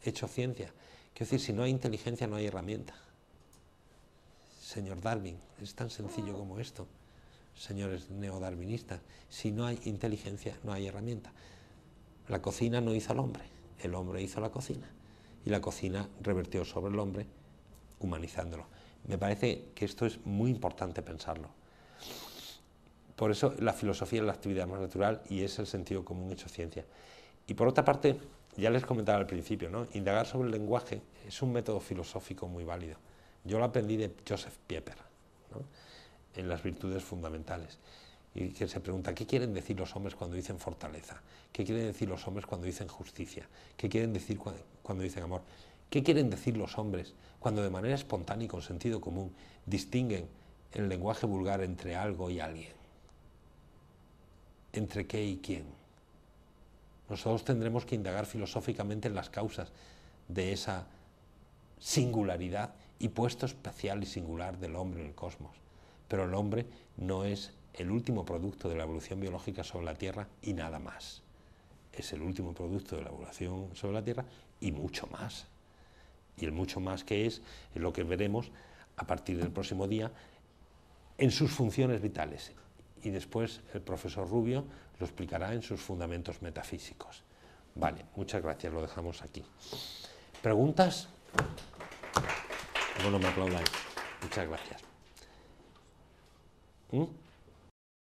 A: hecho ciencia. Quiero decir, si no hay inteligencia no hay herramienta. Señor Darwin, es tan sencillo como esto, señores neodarwinistas, si no hay inteligencia no hay herramienta. La cocina no hizo al hombre, el hombre hizo la cocina y la cocina revertió sobre el hombre humanizándolo. Me parece que esto es muy importante pensarlo. Por eso la filosofía es la actividad más natural y es el sentido común hecho ciencia. Y por otra parte, ya les comentaba al principio, indagar sobre el lenguaje es un método filosófico muy válido. Yo lo aprendí de Joseph Pieper, en las virtudes fundamentales. Y que se pregunta, ¿qué quieren decir los hombres cuando dicen fortaleza? ¿Qué quieren decir los hombres cuando dicen justicia? ¿Qué quieren decir cuando dicen amor? ¿Qué quieren decir los hombres cuando de manera espontánea y con sentido común distinguen el lenguaje vulgar entre algo y alguien? entre qué y quién. Nosotros tendremos que indagar filosóficamente en las causas de esa singularidad y puesto especial y singular del hombre en el cosmos. Pero el hombre no es el último producto de la evolución biológica sobre la Tierra y nada más. Es el último producto de la evolución sobre la Tierra y mucho más. Y el mucho más que es, es lo que veremos a partir del próximo día en sus funciones vitales y después el profesor Rubio lo explicará en sus fundamentos metafísicos. Vale, muchas gracias, lo dejamos aquí. ¿Preguntas? Bueno, me aplaudáis. Muchas gracias. ¿Mm?